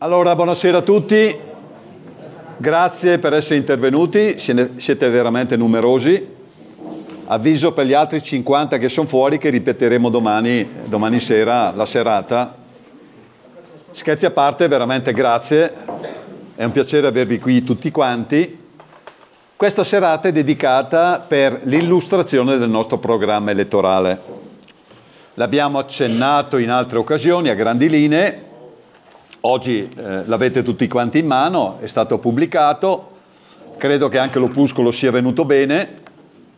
Allora, buonasera a tutti, grazie per essere intervenuti, siete veramente numerosi. Avviso per gli altri 50 che sono fuori che ripeteremo domani, domani sera la serata. Scherzi a parte, veramente grazie, è un piacere avervi qui tutti quanti. Questa serata è dedicata per l'illustrazione del nostro programma elettorale. L'abbiamo accennato in altre occasioni a grandi linee, Oggi eh, l'avete tutti quanti in mano, è stato pubblicato, credo che anche l'opuscolo sia venuto bene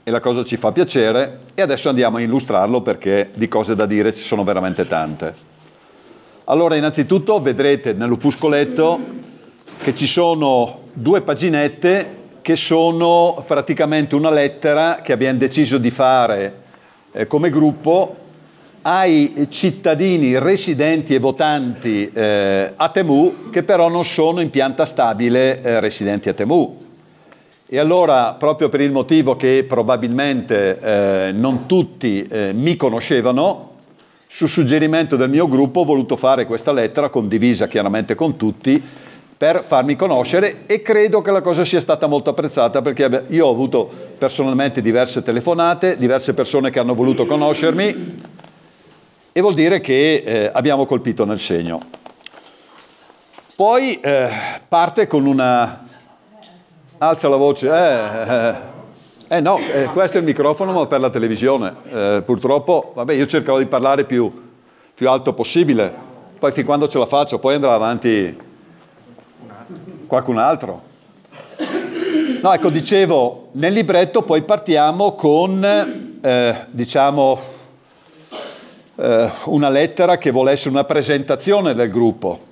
e la cosa ci fa piacere e adesso andiamo a illustrarlo perché di cose da dire ci sono veramente tante. Allora innanzitutto vedrete nell'opuscoletto che ci sono due paginette che sono praticamente una lettera che abbiamo deciso di fare eh, come gruppo ai cittadini residenti e votanti eh, a Temu che però non sono in pianta stabile eh, residenti a Temu. E allora, proprio per il motivo che probabilmente eh, non tutti eh, mi conoscevano, su suggerimento del mio gruppo ho voluto fare questa lettera, condivisa chiaramente con tutti, per farmi conoscere e credo che la cosa sia stata molto apprezzata perché io ho avuto personalmente diverse telefonate, diverse persone che hanno voluto conoscermi, e vuol dire che eh, abbiamo colpito nel segno. Poi eh, parte con una... Alza la voce. Eh, eh, eh no, eh, questo è il microfono ma per la televisione. Eh, purtroppo, vabbè, io cercherò di parlare più, più alto possibile. Poi fin quando ce la faccio, poi andrà avanti qualcun altro. No, ecco, dicevo, nel libretto poi partiamo con, diciamo, eh, una lettera che vuole essere una presentazione del gruppo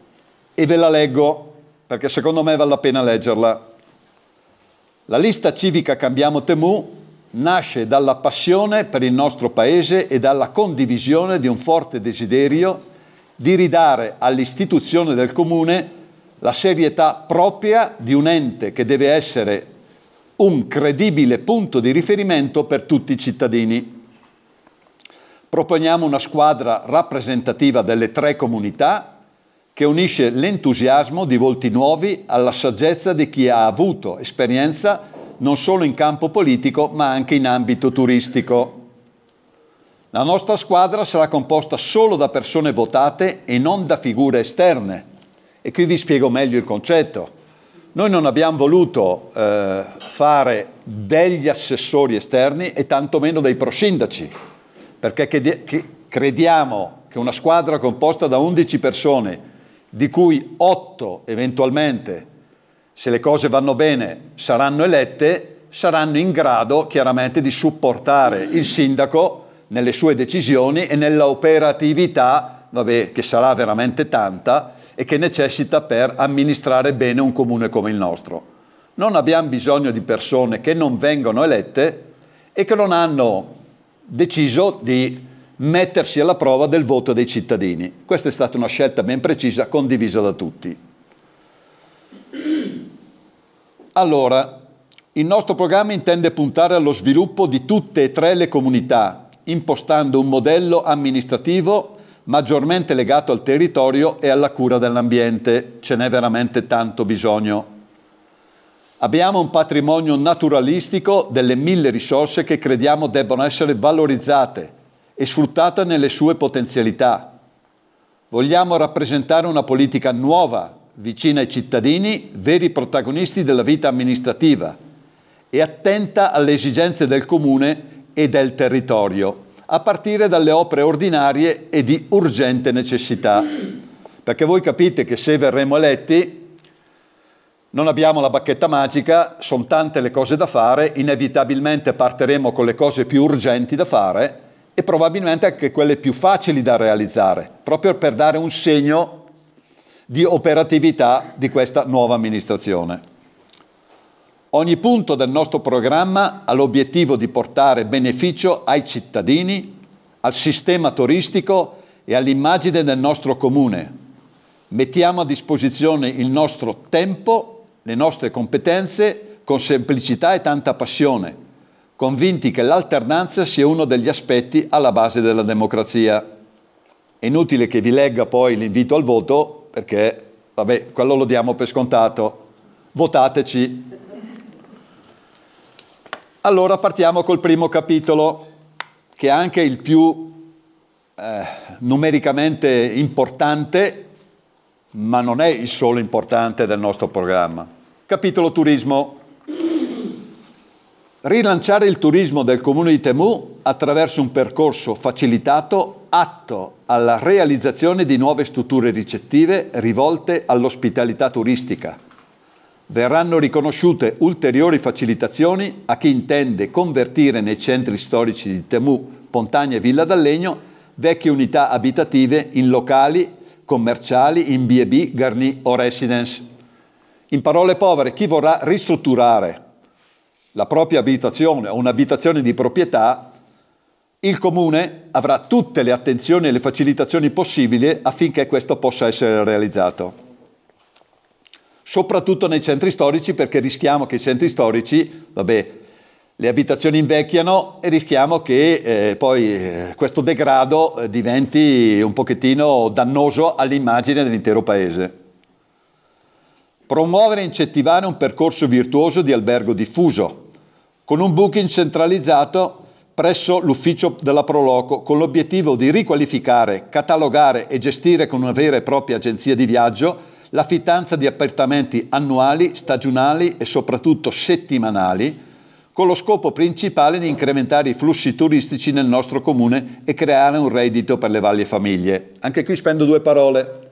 e ve la leggo perché secondo me vale la pena leggerla. La lista civica Cambiamo Temu nasce dalla passione per il nostro paese e dalla condivisione di un forte desiderio di ridare all'istituzione del comune la serietà propria di un ente che deve essere un credibile punto di riferimento per tutti i cittadini. Proponiamo una squadra rappresentativa delle tre comunità che unisce l'entusiasmo di volti nuovi alla saggezza di chi ha avuto esperienza non solo in campo politico ma anche in ambito turistico. La nostra squadra sarà composta solo da persone votate e non da figure esterne. E qui vi spiego meglio il concetto. Noi non abbiamo voluto eh, fare degli assessori esterni e tantomeno dei prosindaci perché crediamo che una squadra composta da 11 persone, di cui 8 eventualmente, se le cose vanno bene, saranno elette, saranno in grado chiaramente di supportare il sindaco nelle sue decisioni e nell'operatività, vabbè, che sarà veramente tanta e che necessita per amministrare bene un comune come il nostro. Non abbiamo bisogno di persone che non vengono elette e che non hanno deciso di mettersi alla prova del voto dei cittadini. Questa è stata una scelta ben precisa, condivisa da tutti. Allora, il nostro programma intende puntare allo sviluppo di tutte e tre le comunità, impostando un modello amministrativo maggiormente legato al territorio e alla cura dell'ambiente. Ce n'è veramente tanto bisogno. Abbiamo un patrimonio naturalistico delle mille risorse che crediamo debbano essere valorizzate e sfruttate nelle sue potenzialità. Vogliamo rappresentare una politica nuova, vicina ai cittadini, veri protagonisti della vita amministrativa e attenta alle esigenze del comune e del territorio, a partire dalle opere ordinarie e di urgente necessità. Perché voi capite che se verremo eletti non abbiamo la bacchetta magica, sono tante le cose da fare, inevitabilmente partiremo con le cose più urgenti da fare e probabilmente anche quelle più facili da realizzare, proprio per dare un segno di operatività di questa nuova amministrazione. Ogni punto del nostro programma ha l'obiettivo di portare beneficio ai cittadini, al sistema turistico e all'immagine del nostro comune. Mettiamo a disposizione il nostro tempo le nostre competenze con semplicità e tanta passione, convinti che l'alternanza sia uno degli aspetti alla base della democrazia. È inutile che vi legga poi l'invito al voto perché, vabbè, quello lo diamo per scontato. Votateci. Allora partiamo col primo capitolo, che è anche il più eh, numericamente importante, ma non è il solo importante del nostro programma. Capitolo turismo. Rilanciare il turismo del comune di Temu attraverso un percorso facilitato atto alla realizzazione di nuove strutture ricettive rivolte all'ospitalità turistica. Verranno riconosciute ulteriori facilitazioni a chi intende convertire nei centri storici di Temu, Pontagna e Villa d'Allegno vecchie unità abitative in locali commerciali, in B&B, Garni o Residence. In parole povere, chi vorrà ristrutturare la propria abitazione o un'abitazione di proprietà, il comune avrà tutte le attenzioni e le facilitazioni possibili affinché questo possa essere realizzato. Soprattutto nei centri storici perché rischiamo che i centri storici, vabbè, le abitazioni invecchiano e rischiamo che eh, poi eh, questo degrado eh, diventi un pochettino dannoso all'immagine dell'intero paese. Promuovere e incentivare un percorso virtuoso di albergo diffuso, con un booking centralizzato presso l'ufficio della Proloco con l'obiettivo di riqualificare, catalogare e gestire con una vera e propria agenzia di viaggio la l'affittanza di appartamenti annuali, stagionali e soprattutto settimanali, con lo scopo principale di incrementare i flussi turistici nel nostro comune e creare un reddito per le varie famiglie. Anche qui spendo due parole.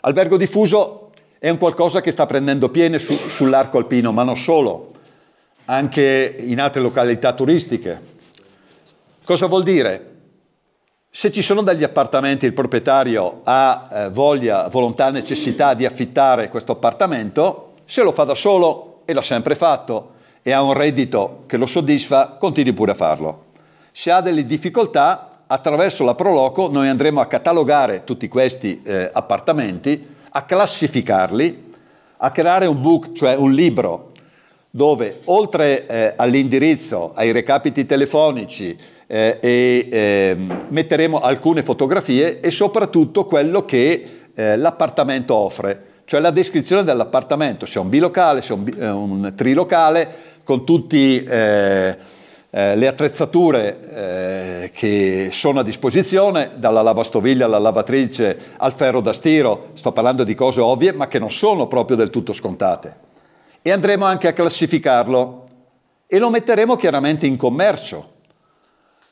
Albergo diffuso è un qualcosa che sta prendendo piede su, sull'arco alpino, ma non solo, anche in altre località turistiche. Cosa vuol dire? Se ci sono degli appartamenti, il proprietario ha eh, voglia, volontà, necessità di affittare questo appartamento, se lo fa da solo e l'ha sempre fatto e ha un reddito che lo soddisfa, continui pure a farlo. Se ha delle difficoltà, attraverso la Proloco noi andremo a catalogare tutti questi eh, appartamenti a classificarli, a creare un book, cioè un libro, dove oltre eh, all'indirizzo, ai recapiti telefonici, eh, e, eh, metteremo alcune fotografie e soprattutto quello che eh, l'appartamento offre, cioè la descrizione dell'appartamento, se è un bilocale, se è un, eh, un trilocale, con tutti eh, eh, le attrezzature eh, che sono a disposizione, dalla lavastoviglia alla lavatrice al ferro da stiro, sto parlando di cose ovvie ma che non sono proprio del tutto scontate. E andremo anche a classificarlo e lo metteremo chiaramente in commercio.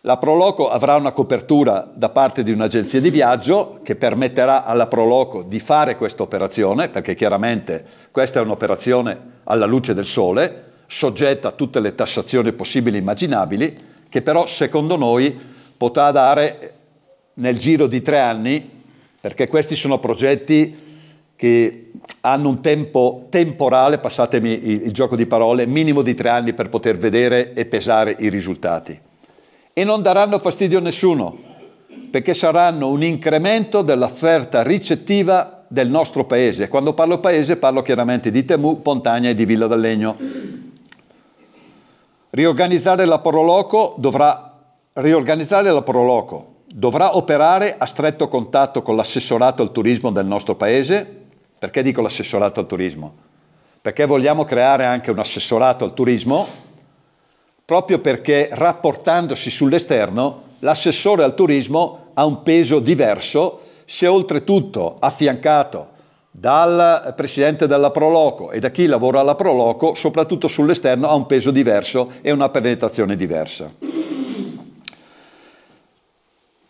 La Proloco avrà una copertura da parte di un'agenzia di viaggio che permetterà alla Proloco di fare questa operazione, perché chiaramente questa è un'operazione alla luce del sole, soggetta a tutte le tassazioni possibili e immaginabili, che però secondo noi potrà dare nel giro di tre anni, perché questi sono progetti che hanno un tempo temporale, passatemi il, il gioco di parole, minimo di tre anni per poter vedere e pesare i risultati. E non daranno fastidio a nessuno, perché saranno un incremento dell'offerta ricettiva del nostro paese. Quando parlo paese parlo chiaramente di Temu, Pontagna e di Villa del Legno Riorganizzare la Proloco dovrà, riorganizzare la Proloco dovrà operare a stretto contatto con l'assessorato al turismo del nostro Paese. Perché dico l'assessorato al turismo? Perché vogliamo creare anche un assessorato al turismo, proprio perché rapportandosi sull'esterno l'assessore al turismo ha un peso diverso se oltretutto affiancato dal presidente della Proloco e da chi lavora alla Proloco, soprattutto sull'esterno, ha un peso diverso e una penetrazione diversa.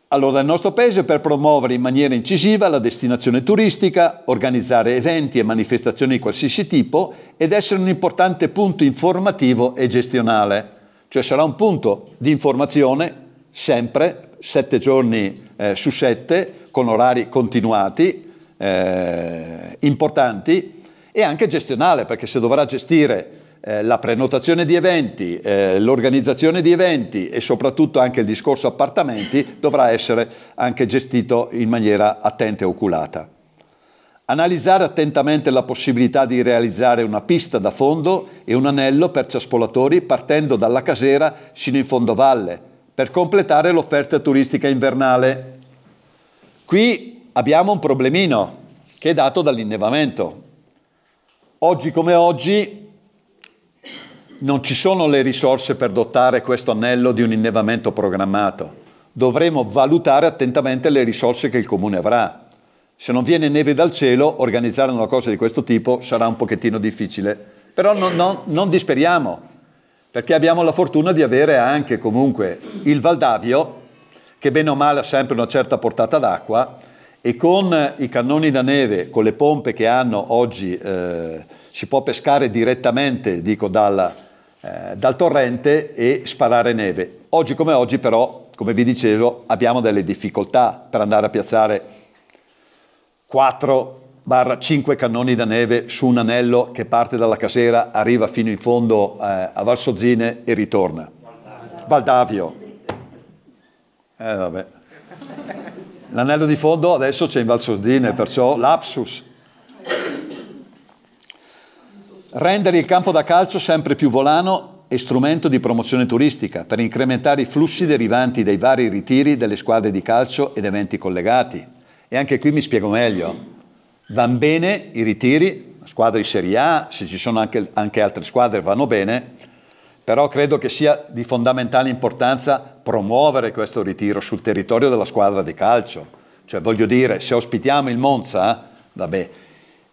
Allora, il nostro paese per promuovere in maniera incisiva la destinazione turistica, organizzare eventi e manifestazioni di qualsiasi tipo ed essere un importante punto informativo e gestionale. Cioè sarà un punto di informazione sempre, sette giorni eh, su sette, con orari continuati, eh, importanti e anche gestionale, perché se dovrà gestire eh, la prenotazione di eventi, eh, l'organizzazione di eventi e soprattutto anche il discorso appartamenti dovrà essere anche gestito in maniera attenta e oculata. Analizzare attentamente la possibilità di realizzare una pista da fondo e un anello per ciaspolatori partendo dalla casera sino in fondo valle per completare l'offerta turistica invernale. Qui abbiamo un problemino che è dato dall'innevamento. Oggi come oggi non ci sono le risorse per dotare questo anello di un innevamento programmato. Dovremo valutare attentamente le risorse che il comune avrà. Se non viene neve dal cielo, organizzare una cosa di questo tipo sarà un pochettino difficile. Però non, non, non disperiamo, perché abbiamo la fortuna di avere anche comunque il Valdavio, che bene o male ha sempre una certa portata d'acqua, e con eh, i cannoni da neve, con le pompe che hanno oggi, eh, si può pescare direttamente, dico, dalla, eh, dal torrente e sparare neve. Oggi come oggi però, come vi dicevo, abbiamo delle difficoltà per andare a piazzare 4 5 cannoni da neve su un anello che parte dalla Casera, arriva fino in fondo eh, a Valsozzine e ritorna. Valdavio. Eh vabbè. L'anello di fondo adesso c'è in Valsordine, perciò lapsus. Rendere il campo da calcio sempre più volano e strumento di promozione turistica per incrementare i flussi derivanti dai vari ritiri delle squadre di calcio ed eventi collegati. E anche qui mi spiego meglio. Vanno bene i ritiri, squadre di Serie A, se ci sono anche, anche altre squadre vanno bene, però credo che sia di fondamentale importanza promuovere questo ritiro sul territorio della squadra di calcio. Cioè voglio dire, se ospitiamo il Monza, vabbè,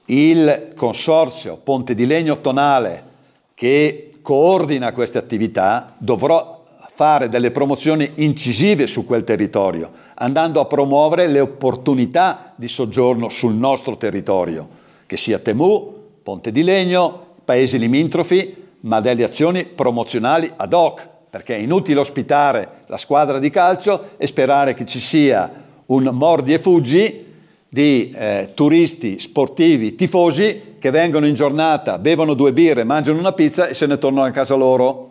il consorzio Ponte di Legno Tonale che coordina queste attività dovrà fare delle promozioni incisive su quel territorio, andando a promuovere le opportunità di soggiorno sul nostro territorio, che sia Temu, Ponte di Legno, paesi limitrofi, ma delle azioni promozionali ad hoc, perché è inutile ospitare la squadra di calcio e sperare che ci sia un mordi e fuggi di eh, turisti, sportivi, tifosi che vengono in giornata, bevono due birre, mangiano una pizza e se ne tornano a casa loro.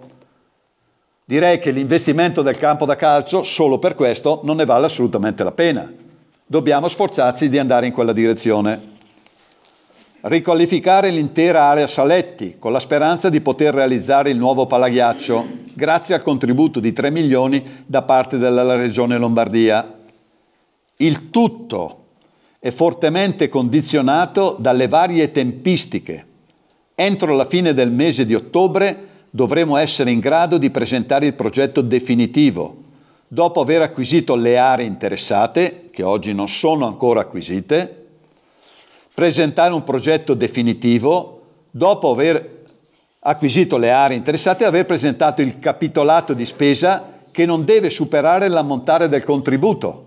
Direi che l'investimento del campo da calcio solo per questo non ne vale assolutamente la pena. Dobbiamo sforzarci di andare in quella direzione riqualificare l'intera area Saletti con la speranza di poter realizzare il nuovo palaghiaccio grazie al contributo di 3 milioni da parte della Regione Lombardia. Il tutto è fortemente condizionato dalle varie tempistiche. Entro la fine del mese di ottobre dovremo essere in grado di presentare il progetto definitivo, dopo aver acquisito le aree interessate, che oggi non sono ancora acquisite, presentare un progetto definitivo dopo aver acquisito le aree interessate e aver presentato il capitolato di spesa che non deve superare l'ammontare del contributo.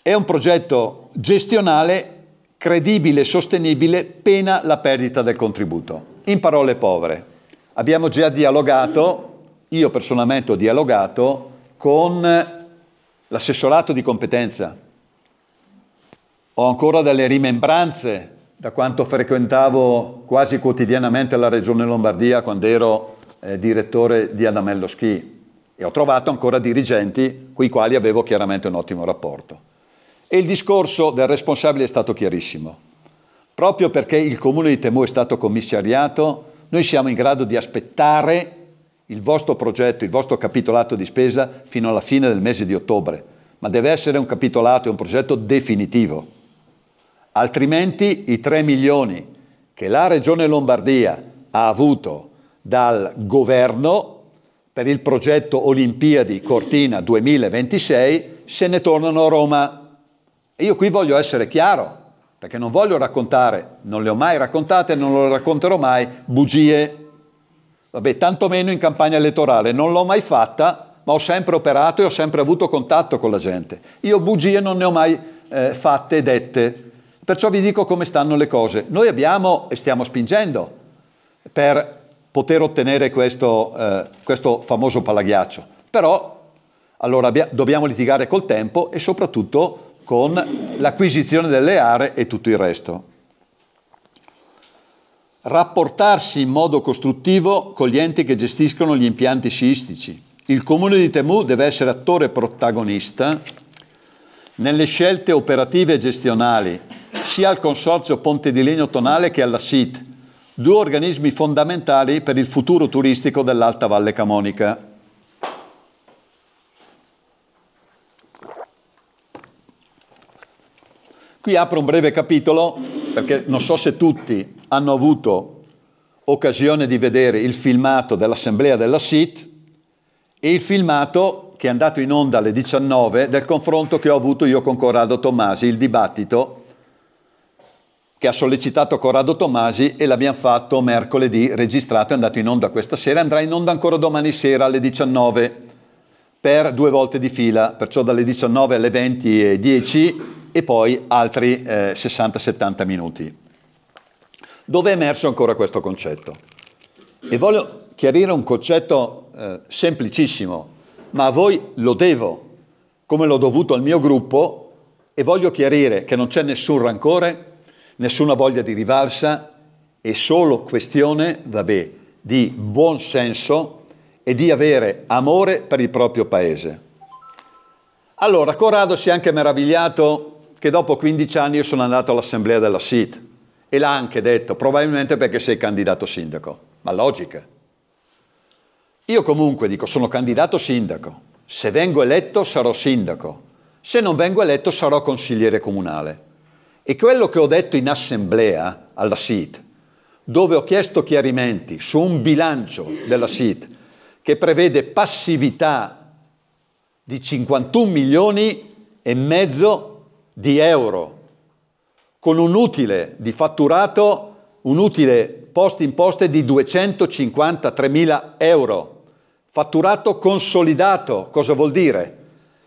È un progetto gestionale credibile e sostenibile pena la perdita del contributo. In parole povere, abbiamo già dialogato, io personalmente ho dialogato con l'assessorato di competenza ho ancora delle rimembranze da quanto frequentavo quasi quotidianamente la regione Lombardia quando ero eh, direttore di Adamello Schi e ho trovato ancora dirigenti con i quali avevo chiaramente un ottimo rapporto. E il discorso del responsabile è stato chiarissimo. Proprio perché il comune di Temo è stato commissariato, noi siamo in grado di aspettare il vostro progetto, il vostro capitolato di spesa fino alla fine del mese di ottobre, ma deve essere un capitolato e un progetto definitivo altrimenti i 3 milioni che la Regione Lombardia ha avuto dal governo per il progetto Olimpiadi Cortina 2026 se ne tornano a Roma. E io qui voglio essere chiaro, perché non voglio raccontare, non le ho mai raccontate, non le racconterò mai, bugie. Vabbè, tantomeno in campagna elettorale, non l'ho mai fatta, ma ho sempre operato e ho sempre avuto contatto con la gente. Io bugie non ne ho mai eh, fatte e dette. Perciò vi dico come stanno le cose. Noi abbiamo e stiamo spingendo per poter ottenere questo, eh, questo famoso palaghiaccio, però allora dobbiamo litigare col tempo e soprattutto con l'acquisizione delle aree e tutto il resto. Rapportarsi in modo costruttivo con gli enti che gestiscono gli impianti sciistici. Il comune di Temu deve essere attore protagonista nelle scelte operative e gestionali sia al Consorzio Ponte di Legno Tonale che alla SIT, due organismi fondamentali per il futuro turistico dell'Alta Valle Camonica. Qui apro un breve capitolo perché non so se tutti hanno avuto occasione di vedere il filmato dell'assemblea della SIT e il filmato che è andato in onda alle 19 del confronto che ho avuto io con Corrado Tommasi, il dibattito che ha sollecitato Corrado Tomasi e l'abbiamo fatto mercoledì, registrato, è andato in onda questa sera, andrà in onda ancora domani sera alle 19 per due volte di fila, perciò dalle 19 alle 20 e 10 e poi altri eh, 60-70 minuti. Dove è emerso ancora questo concetto? E voglio chiarire un concetto eh, semplicissimo, ma a voi lo devo, come l'ho dovuto al mio gruppo, e voglio chiarire che non c'è nessun rancore, nessuna voglia di rivalsa, è solo questione, vabbè, di buon senso e di avere amore per il proprio paese. Allora, Corrado si è anche meravigliato che dopo 15 anni io sono andato all'assemblea della SIT e l'ha anche detto, probabilmente perché sei candidato sindaco, ma logica. Io comunque dico, sono candidato sindaco, se vengo eletto sarò sindaco, se non vengo eletto sarò consigliere comunale. E quello che ho detto in assemblea alla SIT, dove ho chiesto chiarimenti su un bilancio della SIT che prevede passività di 51 milioni e mezzo di euro, con un utile di fatturato, un utile post imposte di 253 mila euro. Fatturato consolidato, cosa vuol dire?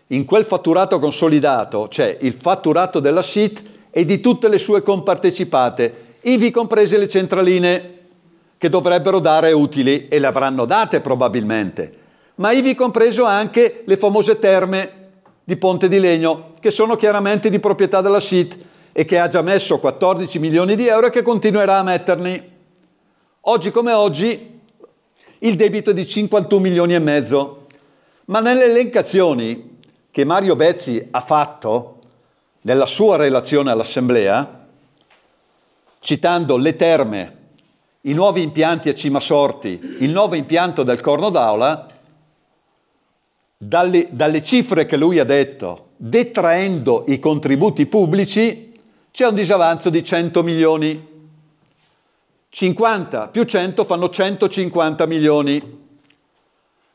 In quel fatturato consolidato c'è il fatturato della SIT e di tutte le sue compartecipate, ivi comprese le centraline, che dovrebbero dare utili e le avranno date probabilmente, ma ivi compreso anche le famose terme di Ponte di Legno, che sono chiaramente di proprietà della SIT e che ha già messo 14 milioni di euro e che continuerà a metterne. Oggi come oggi il debito è di 51 milioni e mezzo, ma nelle elencazioni che Mario Bezzi ha fatto, nella sua relazione all'Assemblea, citando le terme, i nuovi impianti a Cimasorti, il nuovo impianto del Corno d'Aula, dalle, dalle cifre che lui ha detto, detraendo i contributi pubblici, c'è un disavanzo di 100 milioni. 50 più 100 fanno 150 milioni.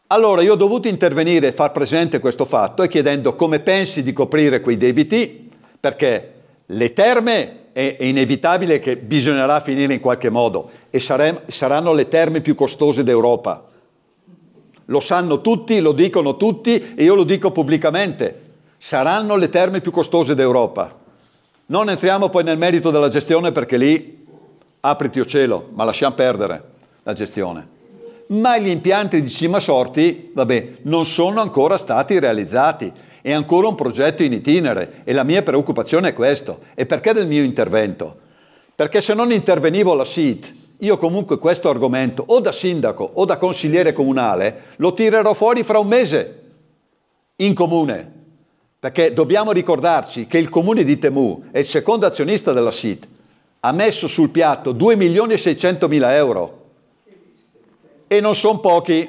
Allora io ho dovuto intervenire e far presente questo fatto e chiedendo come pensi di coprire quei debiti, perché le terme è, inevitabile che bisognerà finire in qualche modo e sare- saranno le terme più costose d'Europa. Lo sanno tutti, lo dicono tutti e io lo dico pubblicamente. Saranno le terme più costose d'Europa. Non entriamo poi nel merito della gestione perché lì apriti o cielo, ma lasciamo perdere la gestione. Ma gli impianti di cima sorti, vabbè, non sono ancora stati realizzati è ancora un progetto in itinere e la mia preoccupazione è questo. E perché del mio intervento? Perché se non intervenivo alla SIT, io comunque questo argomento o da sindaco o da consigliere comunale lo tirerò fuori fra un mese in comune. Perché dobbiamo ricordarci che il comune di Temu è il secondo azionista della SIT, ha messo sul piatto 2 milioni e 600 mila euro. E non sono pochi.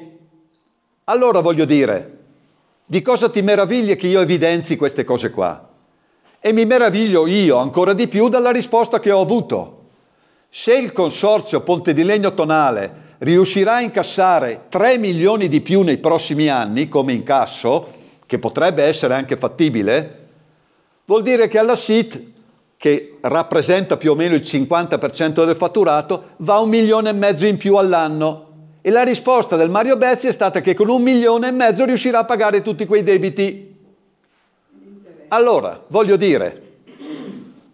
Allora voglio dire, di cosa ti meraviglia che io evidenzi queste cose qua? E mi meraviglio io ancora di più dalla risposta che ho avuto. Se il consorzio Ponte di Legno Tonale riuscirà a incassare 3 milioni di più nei prossimi anni come incasso, che potrebbe essere anche fattibile, vuol dire che alla SIT, che rappresenta più o meno il 50% del fatturato, va un milione e mezzo in più all'anno. E la risposta del Mario Bezzi è stata che con un milione e mezzo riuscirà a pagare tutti quei debiti. Allora, voglio dire,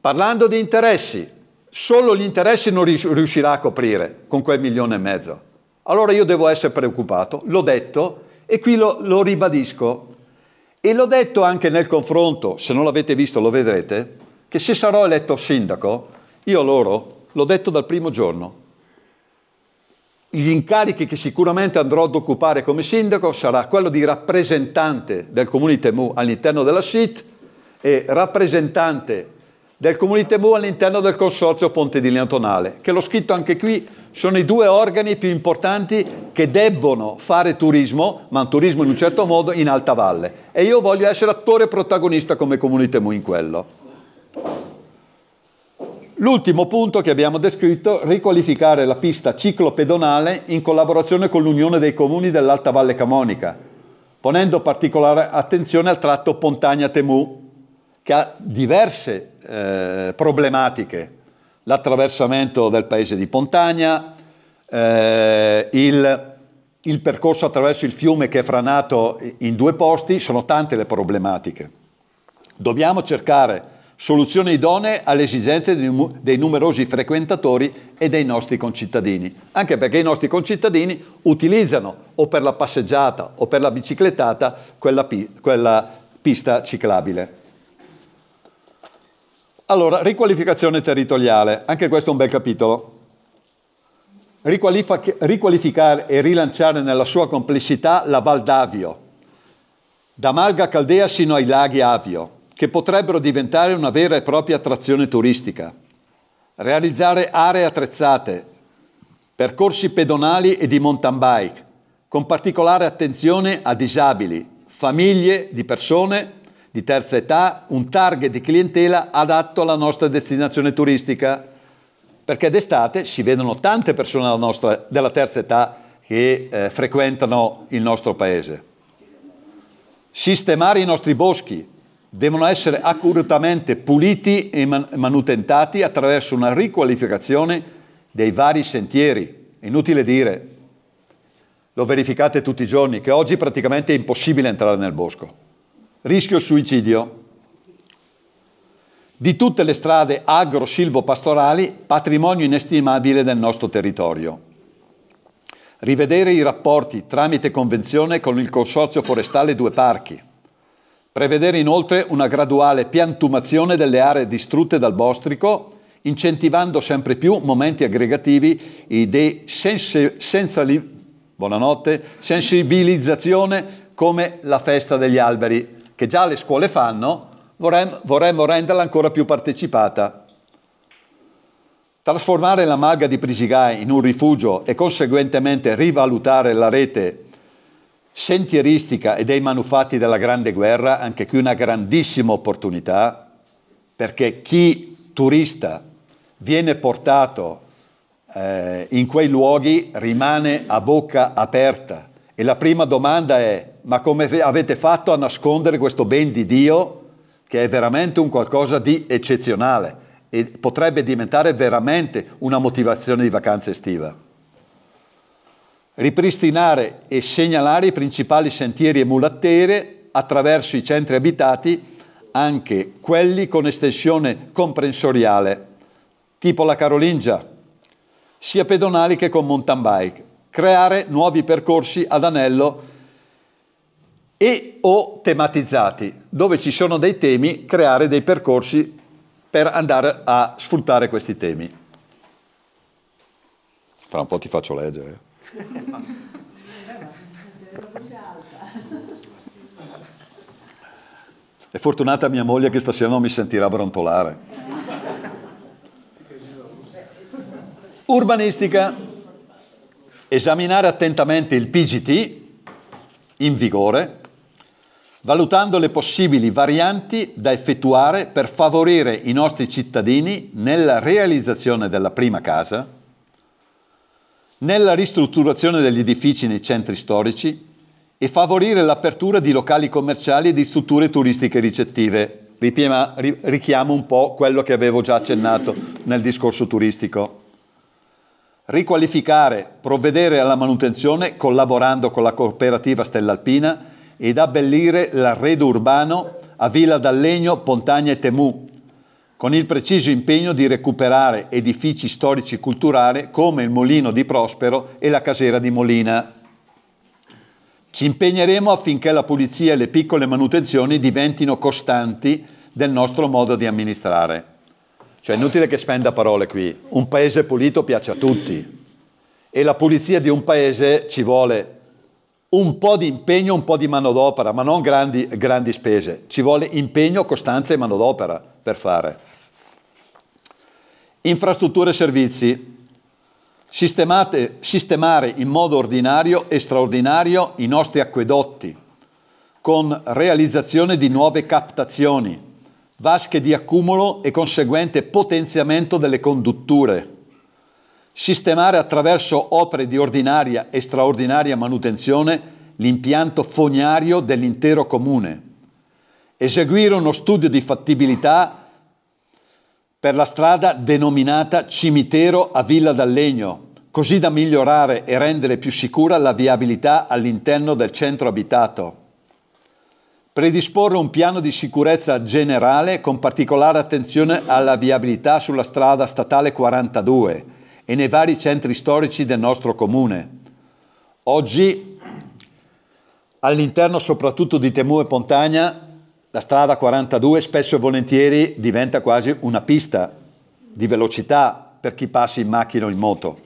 parlando di interessi, solo gli interessi non riuscirà a coprire con quel milione e mezzo. Allora io devo essere preoccupato, l'ho detto e qui lo, lo ribadisco. E l'ho detto anche nel confronto, se non l'avete visto lo vedrete, che se sarò eletto sindaco, io loro, l'ho detto dal primo giorno, gli incarichi che sicuramente andrò ad occupare come sindaco sarà quello di rappresentante del comune di Temu all'interno della SIT e rappresentante del comune di Temu all'interno del consorzio Ponte di Leontonale, che l'ho scritto anche qui, sono i due organi più importanti che debbono fare turismo, ma un turismo in un certo modo, in alta valle. E io voglio essere attore protagonista come comune di Temu in quello. L'ultimo punto che abbiamo descritto, riqualificare la pista ciclopedonale in collaborazione con l'Unione dei Comuni dell'Alta Valle Camonica, ponendo particolare attenzione al tratto Pontagna-Temù, che ha diverse eh, problematiche, l'attraversamento del paese di Pontagna, eh, il, il percorso attraverso il fiume che è franato in due posti, sono tante le problematiche. Dobbiamo cercare soluzione idonea alle esigenze dei numerosi frequentatori e dei nostri concittadini, anche perché i nostri concittadini utilizzano o per la passeggiata o per la biciclettata quella, quella pista ciclabile. Allora, riqualificazione territoriale, anche questo è un bel capitolo. Riqualific riqualificare e rilanciare nella sua complessità la Val d'Avio, da Malga Caldea sino ai laghi Avio, che potrebbero diventare una vera e propria attrazione turistica. Realizzare aree attrezzate, percorsi pedonali e di mountain bike, con particolare attenzione a disabili, famiglie di persone di terza età, un target di clientela adatto alla nostra destinazione turistica. Perché d'estate si vedono tante persone della, nostra, della terza età che eh, frequentano il nostro paese. Sistemare i nostri boschi, devono essere accuratamente puliti e manutentati attraverso una riqualificazione dei vari sentieri. Inutile dire, lo verificate tutti i giorni, che oggi praticamente è impossibile entrare nel bosco. Rischio suicidio. Di tutte le strade agro-silvo-pastorali, patrimonio inestimabile del nostro territorio. Rivedere i rapporti tramite convenzione con il Consorzio Forestale Due Parchi Prevedere inoltre una graduale piantumazione delle aree distrutte dal bostrico, incentivando sempre più momenti aggregativi di sensibilizzazione come la festa degli alberi, che già le scuole fanno, vorremmo, vorremmo renderla ancora più partecipata. Trasformare la maga di Prisigai in un rifugio e conseguentemente rivalutare la rete sentieristica e dei manufatti della Grande Guerra, anche qui una grandissima opportunità, perché chi turista viene portato eh, in quei luoghi rimane a bocca aperta. E la prima domanda è, ma come avete fatto a nascondere questo ben di Dio che è veramente un qualcosa di eccezionale e potrebbe diventare veramente una motivazione di vacanza estiva? ripristinare e segnalare i principali sentieri e mulattere attraverso i centri abitati, anche quelli con estensione comprensoriale, tipo la Carolingia, sia pedonali che con mountain bike, creare nuovi percorsi ad anello e o tematizzati, dove ci sono dei temi, creare dei percorsi per andare a sfruttare questi temi. Fra un po' ti faccio leggere. È fortunata mia moglie che stasera non mi sentirà brontolare. Urbanistica. Esaminare attentamente il PGT in vigore, valutando le possibili varianti da effettuare per favorire i nostri cittadini nella realizzazione della prima casa nella ristrutturazione degli edifici nei centri storici e favorire l'apertura di locali commerciali e di strutture turistiche ricettive. Ripiema, richiamo un po' quello che avevo già accennato nel discorso turistico. Riqualificare, provvedere alla manutenzione collaborando con la cooperativa Stellalpina ed abbellire l'arredo urbano a Villa Dallegno, Pontagna e Temù, con il preciso impegno di recuperare edifici storici culturali come il Molino di Prospero e la Casera di Molina. Ci impegneremo affinché la pulizia e le piccole manutenzioni diventino costanti del nostro modo di amministrare. Cioè è inutile che spenda parole qui, un paese pulito piace a tutti e la pulizia di un paese ci vuole un po' di impegno, un po' di manodopera, ma non grandi, grandi spese. Ci vuole impegno, costanza e manodopera per fare. Infrastrutture e servizi. Sistemate, sistemare in modo ordinario e straordinario i nostri acquedotti, con realizzazione di nuove captazioni, vasche di accumulo e conseguente potenziamento delle condutture sistemare attraverso opere di ordinaria e straordinaria manutenzione l'impianto fognario dell'intero comune, eseguire uno studio di fattibilità per la strada denominata cimitero a Villa D'Allegno, così da migliorare e rendere più sicura la viabilità all'interno del centro abitato. Predisporre un piano di sicurezza generale con particolare attenzione alla viabilità sulla strada statale 42 e nei vari centri storici del nostro comune. Oggi, all'interno soprattutto di Temu e Pontagna, la strada 42 spesso e volentieri diventa quasi una pista di velocità per chi passa in macchina o in moto.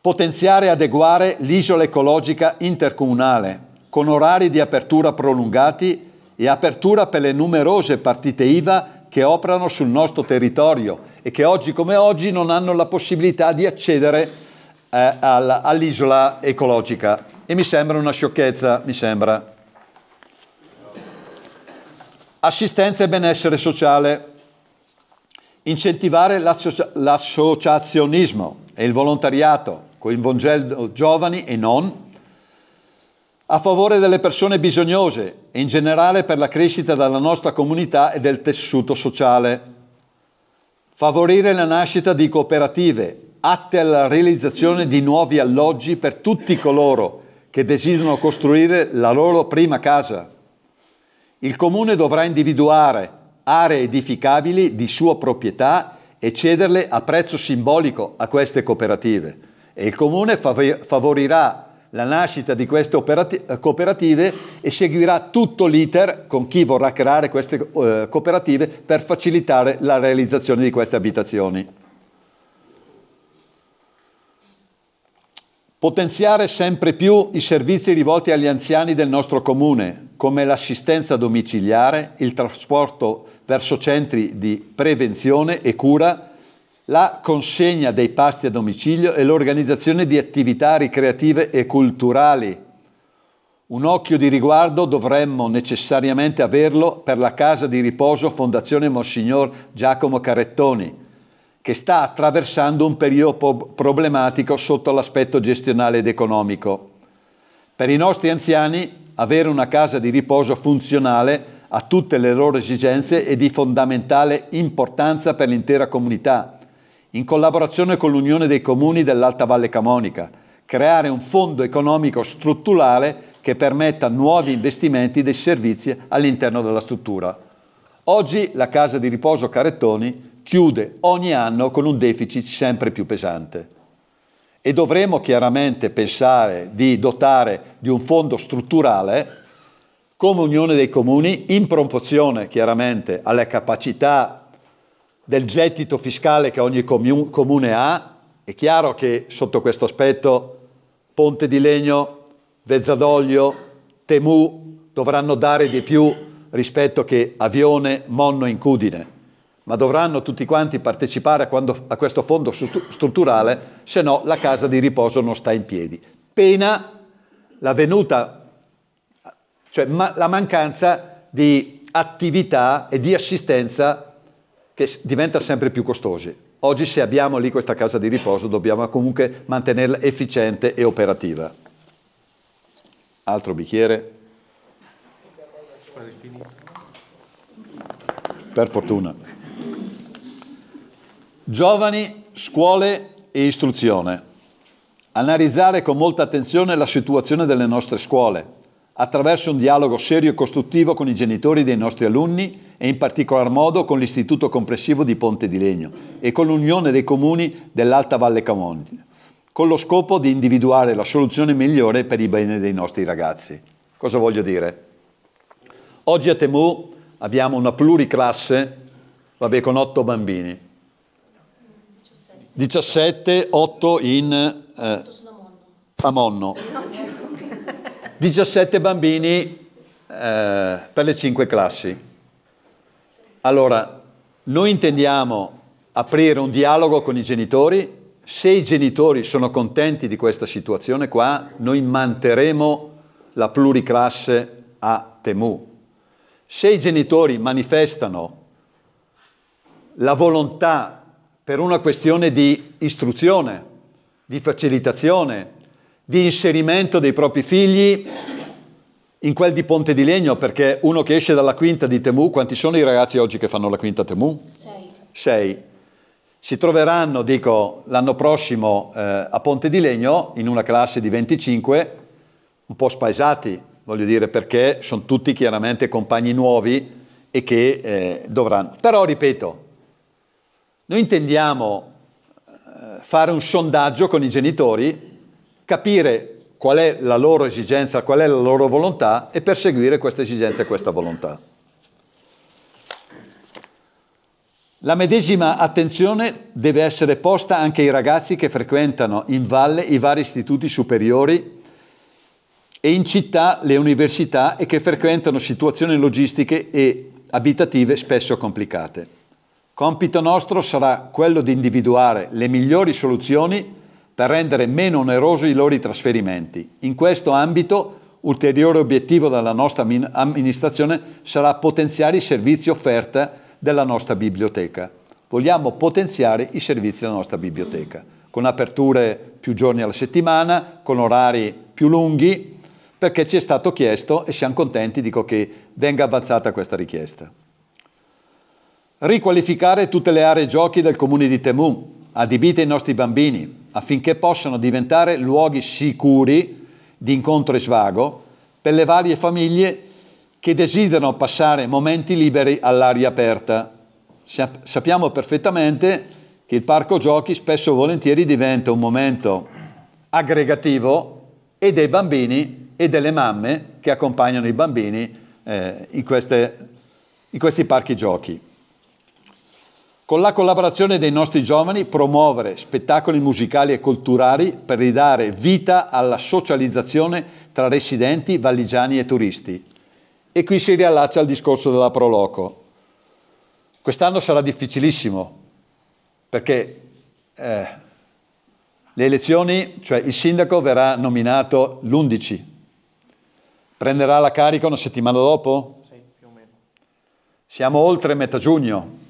Potenziare e adeguare l'isola ecologica intercomunale con orari di apertura prolungati e apertura per le numerose partite IVA che operano sul nostro territorio e che oggi come oggi non hanno la possibilità di accedere eh, all'isola ecologica. E mi sembra una sciocchezza, mi sembra. Assistenza e benessere sociale. Incentivare l'associazionismo e il volontariato, coinvolgendo giovani e non, a favore delle persone bisognose e in generale per la crescita della nostra comunità e del tessuto sociale. Favorire la nascita di cooperative atte alla realizzazione di nuovi alloggi per tutti coloro che desiderano costruire la loro prima casa. Il comune dovrà individuare aree edificabili di sua proprietà e cederle a prezzo simbolico a queste cooperative e il comune favorirà la nascita di queste cooperative e seguirà tutto l'iter con chi vorrà creare queste eh, cooperative per facilitare la realizzazione di queste abitazioni. Potenziare sempre più i servizi rivolti agli anziani del nostro comune, come l'assistenza domiciliare, il trasporto verso centri di prevenzione e cura, la consegna dei pasti a domicilio e l'organizzazione di attività ricreative e culturali. Un occhio di riguardo dovremmo necessariamente averlo per la casa di riposo Fondazione Monsignor Giacomo Carettoni, che sta attraversando un periodo problematico sotto l'aspetto gestionale ed economico. Per i nostri anziani avere una casa di riposo funzionale a tutte le loro esigenze è di fondamentale importanza per l'intera comunità in collaborazione con l'Unione dei Comuni dell'Alta Valle Camonica, creare un fondo economico strutturale che permetta nuovi investimenti dei servizi all'interno della struttura. Oggi la casa di riposo Carettoni chiude ogni anno con un deficit sempre più pesante e dovremo chiaramente pensare di dotare di un fondo strutturale come Unione dei Comuni in proporzione chiaramente alle capacità del gettito fiscale che ogni comune ha, è chiaro che sotto questo aspetto Ponte di Legno, Vezzadoglio, Temu dovranno dare di più rispetto che Avione, Monno e Incudine ma dovranno tutti quanti partecipare a, quando, a questo fondo strutturale, se no la casa di riposo non sta in piedi. Pena la venuta, cioè ma, la mancanza di attività e di assistenza che diventa sempre più costosi. Oggi se abbiamo lì questa casa di riposo dobbiamo comunque mantenerla efficiente e operativa. Altro bicchiere? Per fortuna. Giovani, scuole e istruzione. Analizzare con molta attenzione la situazione delle nostre scuole attraverso un dialogo serio e costruttivo con i genitori dei nostri alunni e in particolar modo con l'Istituto Compressivo di Ponte di Legno e con l'Unione dei Comuni dell'Alta Valle Camondina, con lo scopo di individuare la soluzione migliore per il bene dei nostri ragazzi. Cosa voglio dire? Oggi a Temu abbiamo una pluriclasse, vabbè, con 8 bambini. 17, 8 in... Eh, a Monno. Certo. 17 bambini eh, per le 5 classi. Allora, noi intendiamo aprire un dialogo con i genitori, se i genitori sono contenti di questa situazione qua, noi manterremo la pluriclasse a Temu. Se i genitori manifestano la volontà per una questione di istruzione, di facilitazione, di inserimento dei propri figli in quel di Ponte di Legno, perché uno che esce dalla quinta di Temu, quanti sono i ragazzi oggi che fanno la quinta Temu? Sei. Sei. Si troveranno, dico, l'anno prossimo eh, a Ponte di Legno, in una classe di 25, un po' spaesati, voglio dire, perché sono tutti chiaramente compagni nuovi e che eh, dovranno. Però, ripeto, noi intendiamo eh, fare un sondaggio con i genitori capire qual è la loro esigenza, qual è la loro volontà e perseguire questa esigenza e questa volontà. La medesima attenzione deve essere posta anche ai ragazzi che frequentano in valle i vari istituti superiori e in città le università e che frequentano situazioni logistiche e abitative spesso complicate. Compito nostro sarà quello di individuare le migliori soluzioni per rendere meno onerosi i loro trasferimenti. In questo ambito, ulteriore obiettivo della nostra amministrazione sarà potenziare i servizi offerti dalla nostra biblioteca. Vogliamo potenziare i servizi della nostra biblioteca, con aperture più giorni alla settimana, con orari più lunghi, perché ci è stato chiesto e siamo contenti dico, che venga avanzata questa richiesta. Riqualificare tutte le aree giochi del comune di Temù adibite i nostri bambini affinché possano diventare luoghi sicuri di incontro e svago per le varie famiglie che desiderano passare momenti liberi all'aria aperta. Sappiamo perfettamente che il parco giochi spesso e volentieri diventa un momento aggregativo e dei bambini e delle mamme che accompagnano i bambini eh, in, queste, in questi parchi giochi. Con la collaborazione dei nostri giovani promuovere spettacoli musicali e culturali per ridare vita alla socializzazione tra residenti, valigiani e turisti. E qui si riallaccia al discorso della Proloco. Quest'anno sarà difficilissimo perché eh, le elezioni, cioè il sindaco verrà nominato l'11, prenderà la carica una settimana dopo? Sì, più o meno. Siamo oltre metà giugno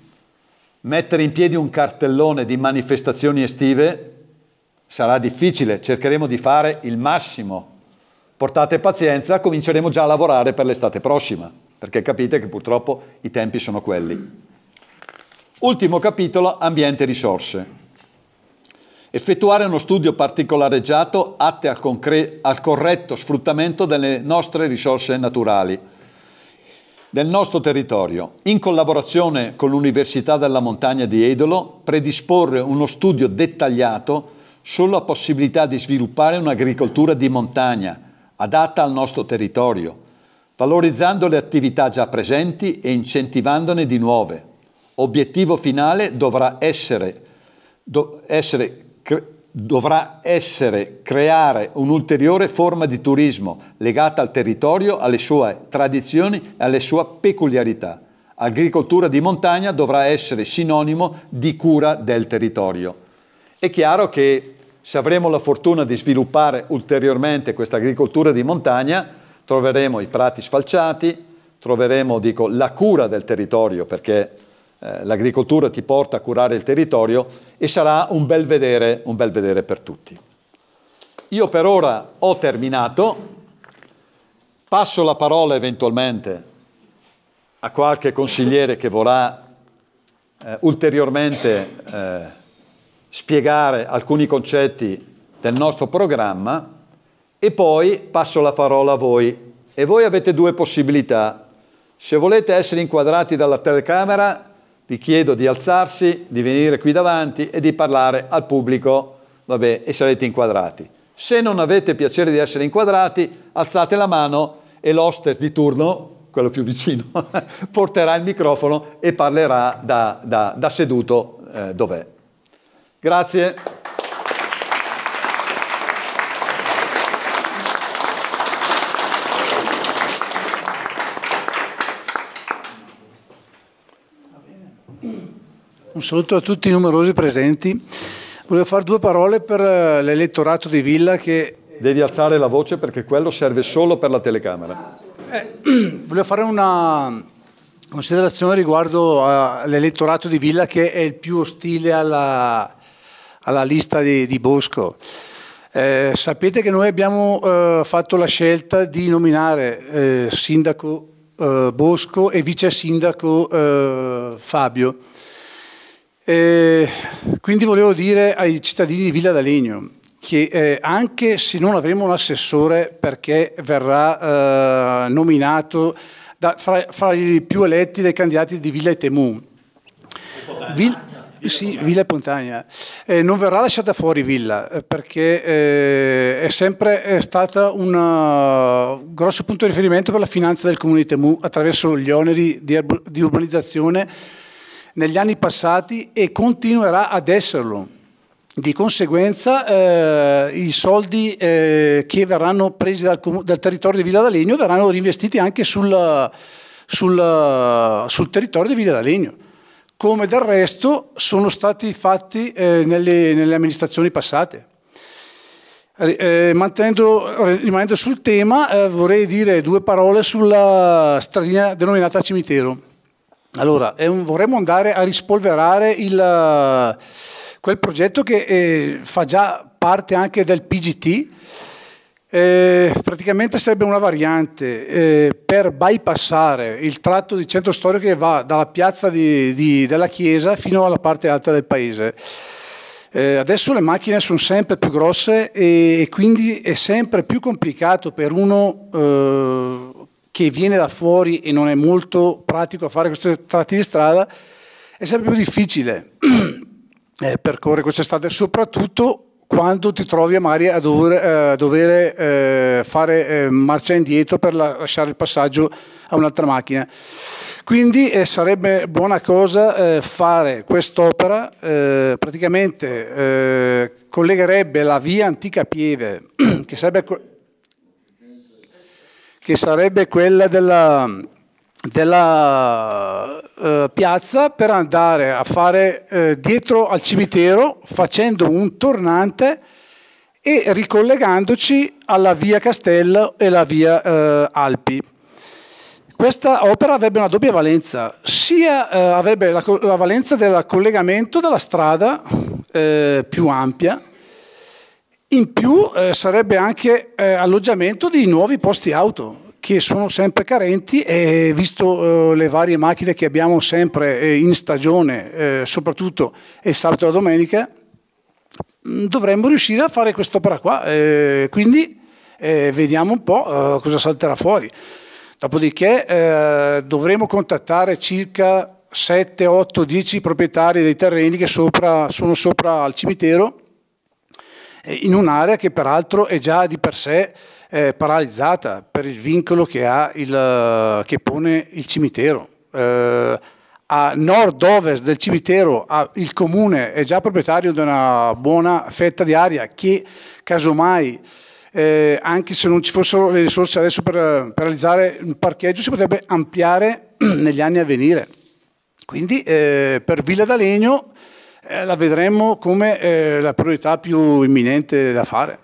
mettere in piedi un cartellone di manifestazioni estive sarà difficile, cercheremo di fare il massimo. Portate pazienza, cominceremo già a lavorare per l'estate prossima, perché capite che purtroppo i tempi sono quelli. Ultimo capitolo, ambiente e risorse. Effettuare uno studio particolareggiato atte al, al corretto sfruttamento delle nostre risorse naturali del nostro territorio, in collaborazione con l'Università della Montagna di Edolo, predisporre uno studio dettagliato sulla possibilità di sviluppare un'agricoltura di montagna adatta al nostro territorio, valorizzando le attività già presenti e incentivandone di nuove. Obiettivo finale dovrà essere, do, essere cre dovrà essere creare un'ulteriore forma di turismo legata al territorio, alle sue tradizioni e alle sue peculiarità. Agricoltura di montagna dovrà essere sinonimo di cura del territorio. È chiaro che se avremo la fortuna di sviluppare ulteriormente questa agricoltura di montagna, troveremo i prati sfalciati, troveremo dico, la cura del territorio perché eh, l'agricoltura ti porta a curare il territorio e sarà un bel vedere, un bel vedere per tutti. Io per ora ho terminato, passo la parola eventualmente a qualche consigliere che vorrà eh, ulteriormente eh, spiegare alcuni concetti del nostro programma e poi passo la parola a voi. E voi avete due possibilità. Se volete essere inquadrati dalla telecamera, vi chiedo di alzarsi, di venire qui davanti e di parlare al pubblico, vabbè, e sarete inquadrati. Se non avete piacere di essere inquadrati, alzate la mano e l'hostess di turno, quello più vicino, porterà il microfono e parlerà da, da, da seduto eh, dov'è. Grazie. Un saluto a tutti i numerosi presenti. Volevo fare due parole per eh, l'elettorato di Villa che... Devi alzare la voce perché quello serve solo per la telecamera. Eh, volevo fare una considerazione riguardo eh, all'elettorato di Villa che è il più ostile alla, alla lista di, di Bosco. Eh, sapete che noi abbiamo eh, fatto la scelta di nominare eh, sindaco eh, Bosco e vice sindaco Fabio. Eh, quindi volevo dire ai cittadini di Villa d'Alegno che eh, anche se non avremo un assessore perché verrà eh, nominato da, fra, fra, i più eletti dai candidati di Villa e Temù, Villa, sì, Villa e Pontagna. Eh, non verrà lasciata fuori Villa eh, perché eh, è sempre è stata un eh, grosso punto di riferimento per la finanza del comune di Temù attraverso gli oneri di, di urbanizzazione negli anni passati e continuerà ad esserlo. Di conseguenza eh, i soldi eh, che verranno presi dal, dal, territorio di Villa d'Alegno verranno reinvestiti anche sul, sul, sul territorio di Villa d'Alegno, come del resto sono stati fatti eh, nelle, nelle amministrazioni passate. Eh, rimanendo sul tema, eh, vorrei dire due parole sulla stradina denominata cimitero. Allora, un, vorremmo andare a rispolverare il, eh, quel progetto che eh, fa già parte anche del PGT, eh, praticamente sarebbe una variante eh, per bypassare il tratto di centro storico che va dalla piazza di, di, della chiesa fino alla parte alta del paese. Eh, adesso le macchine sono sempre più grosse e, e, quindi è sempre più complicato per uno eh, che viene da fuori e non è molto pratico fare questi tratti di strada, è sempre più difficile eh, percorrere queste strade, soprattutto quando ti trovi magari a dover, eh, dover eh, fare eh, marcia indietro per la, lasciare il passaggio a un'altra macchina. Quindi eh, sarebbe buona cosa eh, fare quest'opera, eh, praticamente eh, collegherebbe la via antica Pieve, che sarebbe che sarebbe quella della, della eh, piazza per andare a fare eh, dietro al cimitero facendo un tornante e ricollegandoci alla via Castello e la via eh, Alpi. Questa opera avrebbe una doppia valenza, sia eh, avrebbe la, la, valenza del collegamento della strada eh, più ampia, in più eh, sarebbe anche eh, alloggiamento di nuovi posti auto che sono sempre carenti e visto eh, le varie macchine che abbiamo sempre eh, in stagione, eh, soprattutto il sabato e la domenica, mm, dovremmo riuscire a fare quest'opera qua. Eh, quindi vediamo un po' cosa salterà fuori. Dopodiché dovremo contattare circa 7, 8, 10 proprietari dei terreni che sopra, sono sopra al cimitero in un'area che peraltro è già di per sé eh, paralizzata per il vincolo che, il, eh, che pone il cimitero. Eh, a nord-ovest del cimitero il comune è già proprietario di una buona fetta di aria che casomai eh, anche se non ci fossero le risorse adesso per, eh, per realizzare un parcheggio si potrebbe ampliare negli anni a venire. Quindi eh, per Villa d'Alegno eh, la vedremo come eh, la priorità più imminente da fare.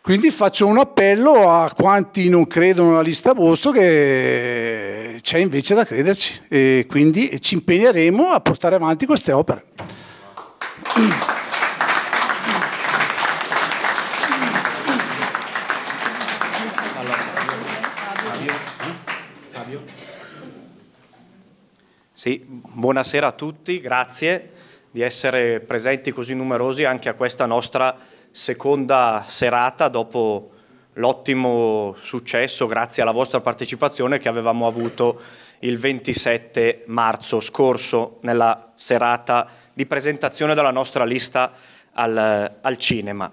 Quindi faccio un appello a quanti non credono alla lista Bosto che c'è invece da crederci e quindi ci impegneremo a portare avanti queste opere. Sì, buonasera a tutti, grazie di essere presenti così numerosi anche a questa nostra seconda serata dopo l'ottimo successo grazie alla vostra partecipazione che avevamo avuto il 27 marzo scorso nella serata di presentazione della nostra lista al, al cinema.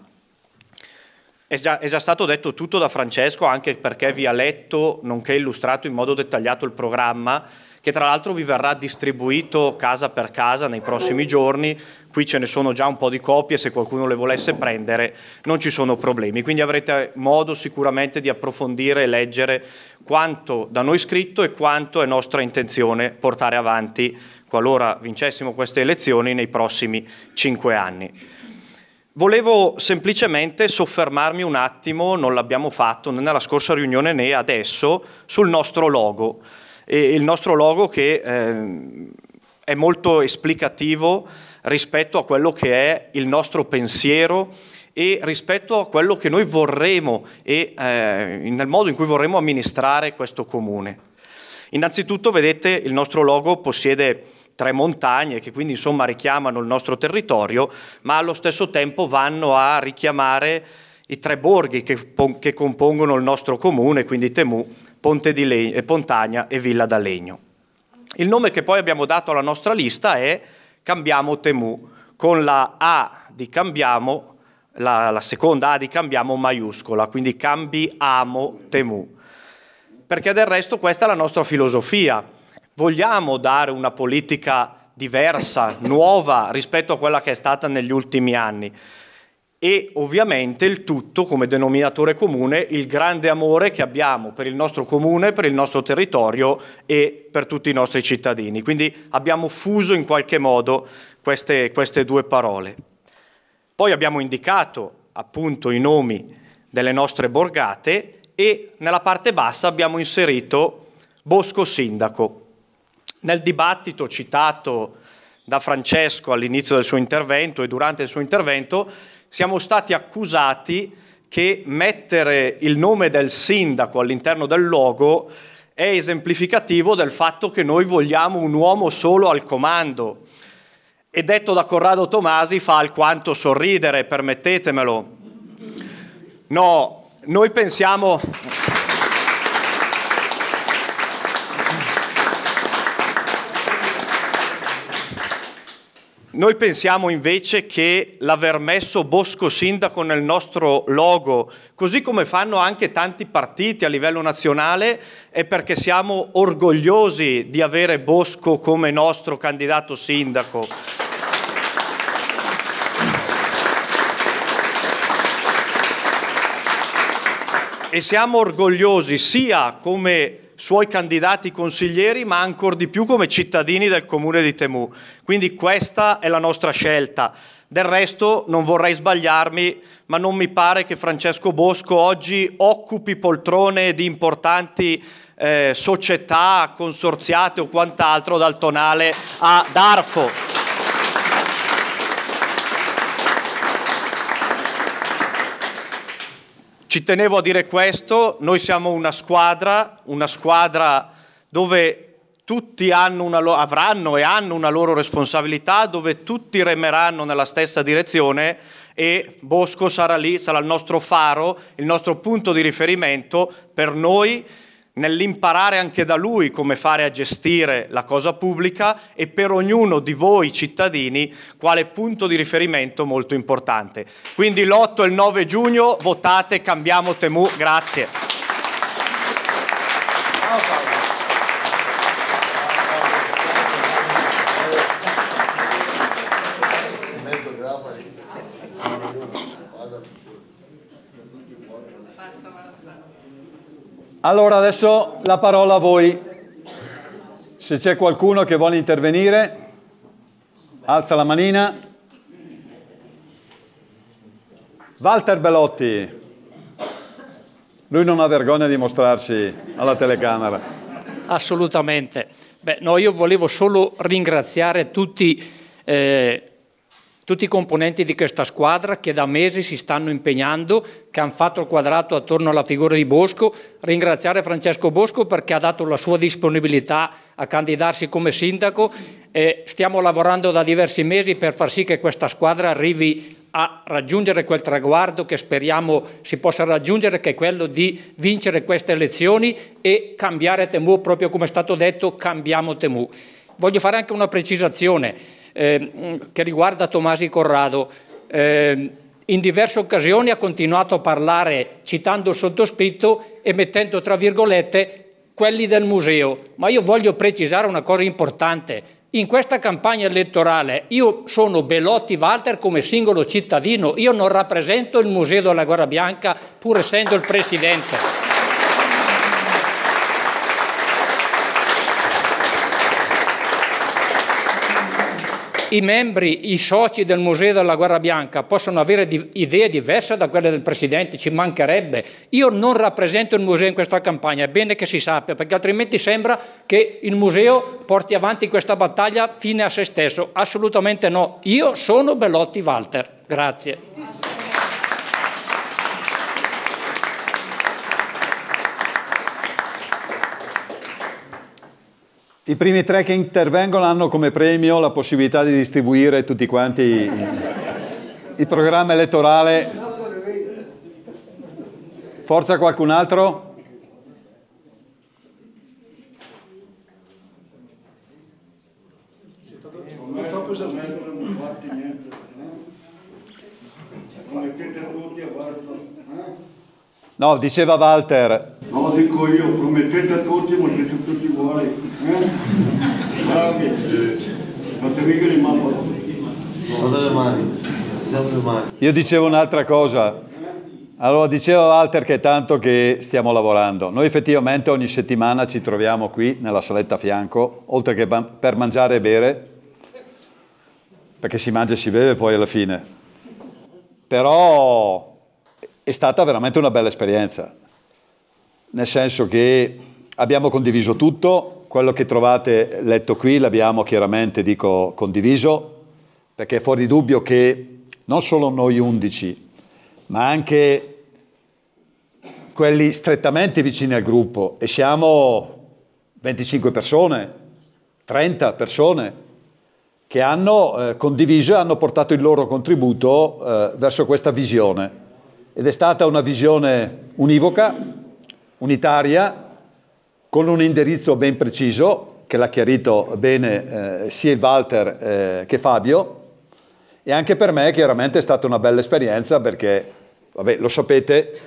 È già, è già, stato detto tutto da Francesco anche perché vi ha letto nonché illustrato in modo dettagliato il programma che tra l'altro vi verrà distribuito casa per casa nei prossimi giorni. Qui ce ne sono già un po' di copie, se qualcuno le volesse prendere non ci sono problemi. Quindi avrete modo sicuramente di approfondire e leggere quanto da noi scritto e quanto è nostra intenzione portare avanti qualora vincessimo queste elezioni nei prossimi cinque anni. Volevo semplicemente soffermarmi un attimo, non l'abbiamo fatto né nella scorsa riunione né adesso, sul nostro logo e il nostro logo che eh, è molto esplicativo rispetto a quello che è il nostro pensiero e rispetto a quello che noi vorremmo e eh, nel modo in cui vorremmo amministrare questo comune. Innanzitutto, vedete, il nostro logo possiede tre montagne che quindi insomma richiamano il nostro territorio, ma allo stesso tempo vanno a richiamare i tre borghi che, che compongono il nostro comune, quindi Temu, Ponte di Legno, eh, Pontagna e Villa da Legno. Il nome che poi abbiamo dato alla nostra lista è Cambiamo Temu, con la A di Cambiamo, la, la seconda A di Cambiamo maiuscola, quindi Cambi Amo Temu. Perché del resto questa è la nostra filosofia. Vogliamo dare una politica diversa, nuova rispetto a quella che è stata negli ultimi anni e ovviamente il tutto come denominatore comune il grande amore che abbiamo per il nostro comune, per il nostro territorio e per tutti i nostri cittadini. Quindi abbiamo fuso in qualche modo queste, queste due parole. Poi abbiamo indicato appunto i nomi delle nostre borgate e nella parte bassa abbiamo inserito Bosco Sindaco. Nel dibattito citato da Francesco all'inizio del suo intervento e durante il suo intervento siamo stati accusati che mettere il nome del sindaco all'interno del logo è esemplificativo del fatto che noi vogliamo un uomo solo al comando. E detto da Corrado Tomasi fa alquanto sorridere, permettetemelo. No, noi pensiamo... Noi pensiamo invece che l'aver messo Bosco Sindaco nel nostro logo, così come fanno anche tanti partiti a livello nazionale, è perché siamo orgogliosi di avere Bosco come nostro candidato sindaco. E siamo orgogliosi sia come suoi candidati consiglieri, ma ancor di più come cittadini del comune di Temu. Quindi questa è la nostra scelta. Del resto non vorrei sbagliarmi, ma non mi pare che Francesco Bosco oggi occupi poltrone di importanti eh, società, consorziate o quant'altro dal tonale a Darfo. Ci tenevo a dire questo, noi siamo una squadra, una squadra dove tutti lo- avranno e hanno una loro responsabilità, dove tutti remeranno nella stessa direzione e Bosco sarà lì, sarà il nostro faro, il nostro punto di riferimento per noi nell'imparare anche da lui come fare a gestire la cosa pubblica e per ognuno di voi cittadini quale punto di riferimento molto importante. Quindi l'8 e il 9 giugno votate Cambiamo Temu, grazie. Allora adesso la parola a voi. Se c'è qualcuno che vuole intervenire, alza la manina. Walter Belotti. Lui non ha vergogna di mostrarsi alla telecamera. Assolutamente. Beh, no, io volevo solo ringraziare tutti eh, tutti i componenti di questa squadra che da mesi si stanno impegnando, che hanno fatto il quadrato attorno alla figura di Bosco, ringraziare Francesco Bosco perché ha dato la sua disponibilità a candidarsi come sindaco e stiamo lavorando da diversi mesi per far sì che questa squadra arrivi a raggiungere quel traguardo che speriamo si possa raggiungere, che è quello di vincere queste elezioni e cambiare Temu, proprio come è stato detto, cambiamo Temu. Voglio fare anche una precisazione eh, che riguarda Tomasi Corrado. Eh, in diverse occasioni ha continuato a parlare citando il sottoscritto e mettendo tra virgolette quelli del museo, ma io voglio precisare una cosa importante. In questa campagna elettorale io sono Belotti Walter come singolo cittadino, io non rappresento il Museo della Guerra Bianca pur essendo il presidente. i membri, i soci del Museo della Guerra Bianca possono avere di idee diverse da quelle del Presidente, ci mancherebbe. Io non rappresento il museo in questa campagna, è bene che si sappia, perché altrimenti sembra che il museo porti avanti questa battaglia fine a se stesso. Assolutamente no. Io sono Bellotti Walter. Grazie. I primi tre che intervengono hanno come premio la possibilità di distribuire tutti quanti il programma elettorale. Forza qualcun altro? Eh? No, diceva Walter, No, dico io, promettete a tutti, ma mangiate tu tutti vuoi. Eh? Bravi. Fate mica le mappa. No, dalle mani. Io dicevo un'altra cosa. Allora, diceva Walter che è tanto che stiamo lavorando. Noi effettivamente ogni settimana ci troviamo qui nella saletta a fianco, oltre che per mangiare e bere, perché si mangia e si beve poi alla fine. Però è stata veramente una bella esperienza nel senso che abbiamo condiviso tutto, quello che trovate letto qui l'abbiamo chiaramente, dico, condiviso, perché è fuori dubbio che non solo noi undici, ma anche quelli strettamente vicini al gruppo, e siamo 25 persone, 30 persone, che hanno eh, condiviso e hanno portato il loro contributo eh, verso questa visione. Ed è stata una visione univoca, unitaria con un indirizzo ben preciso che l'ha chiarito bene eh, sia Walter eh, che Fabio e anche per me chiaramente è stata una bella esperienza perché, vabbè, lo sapete,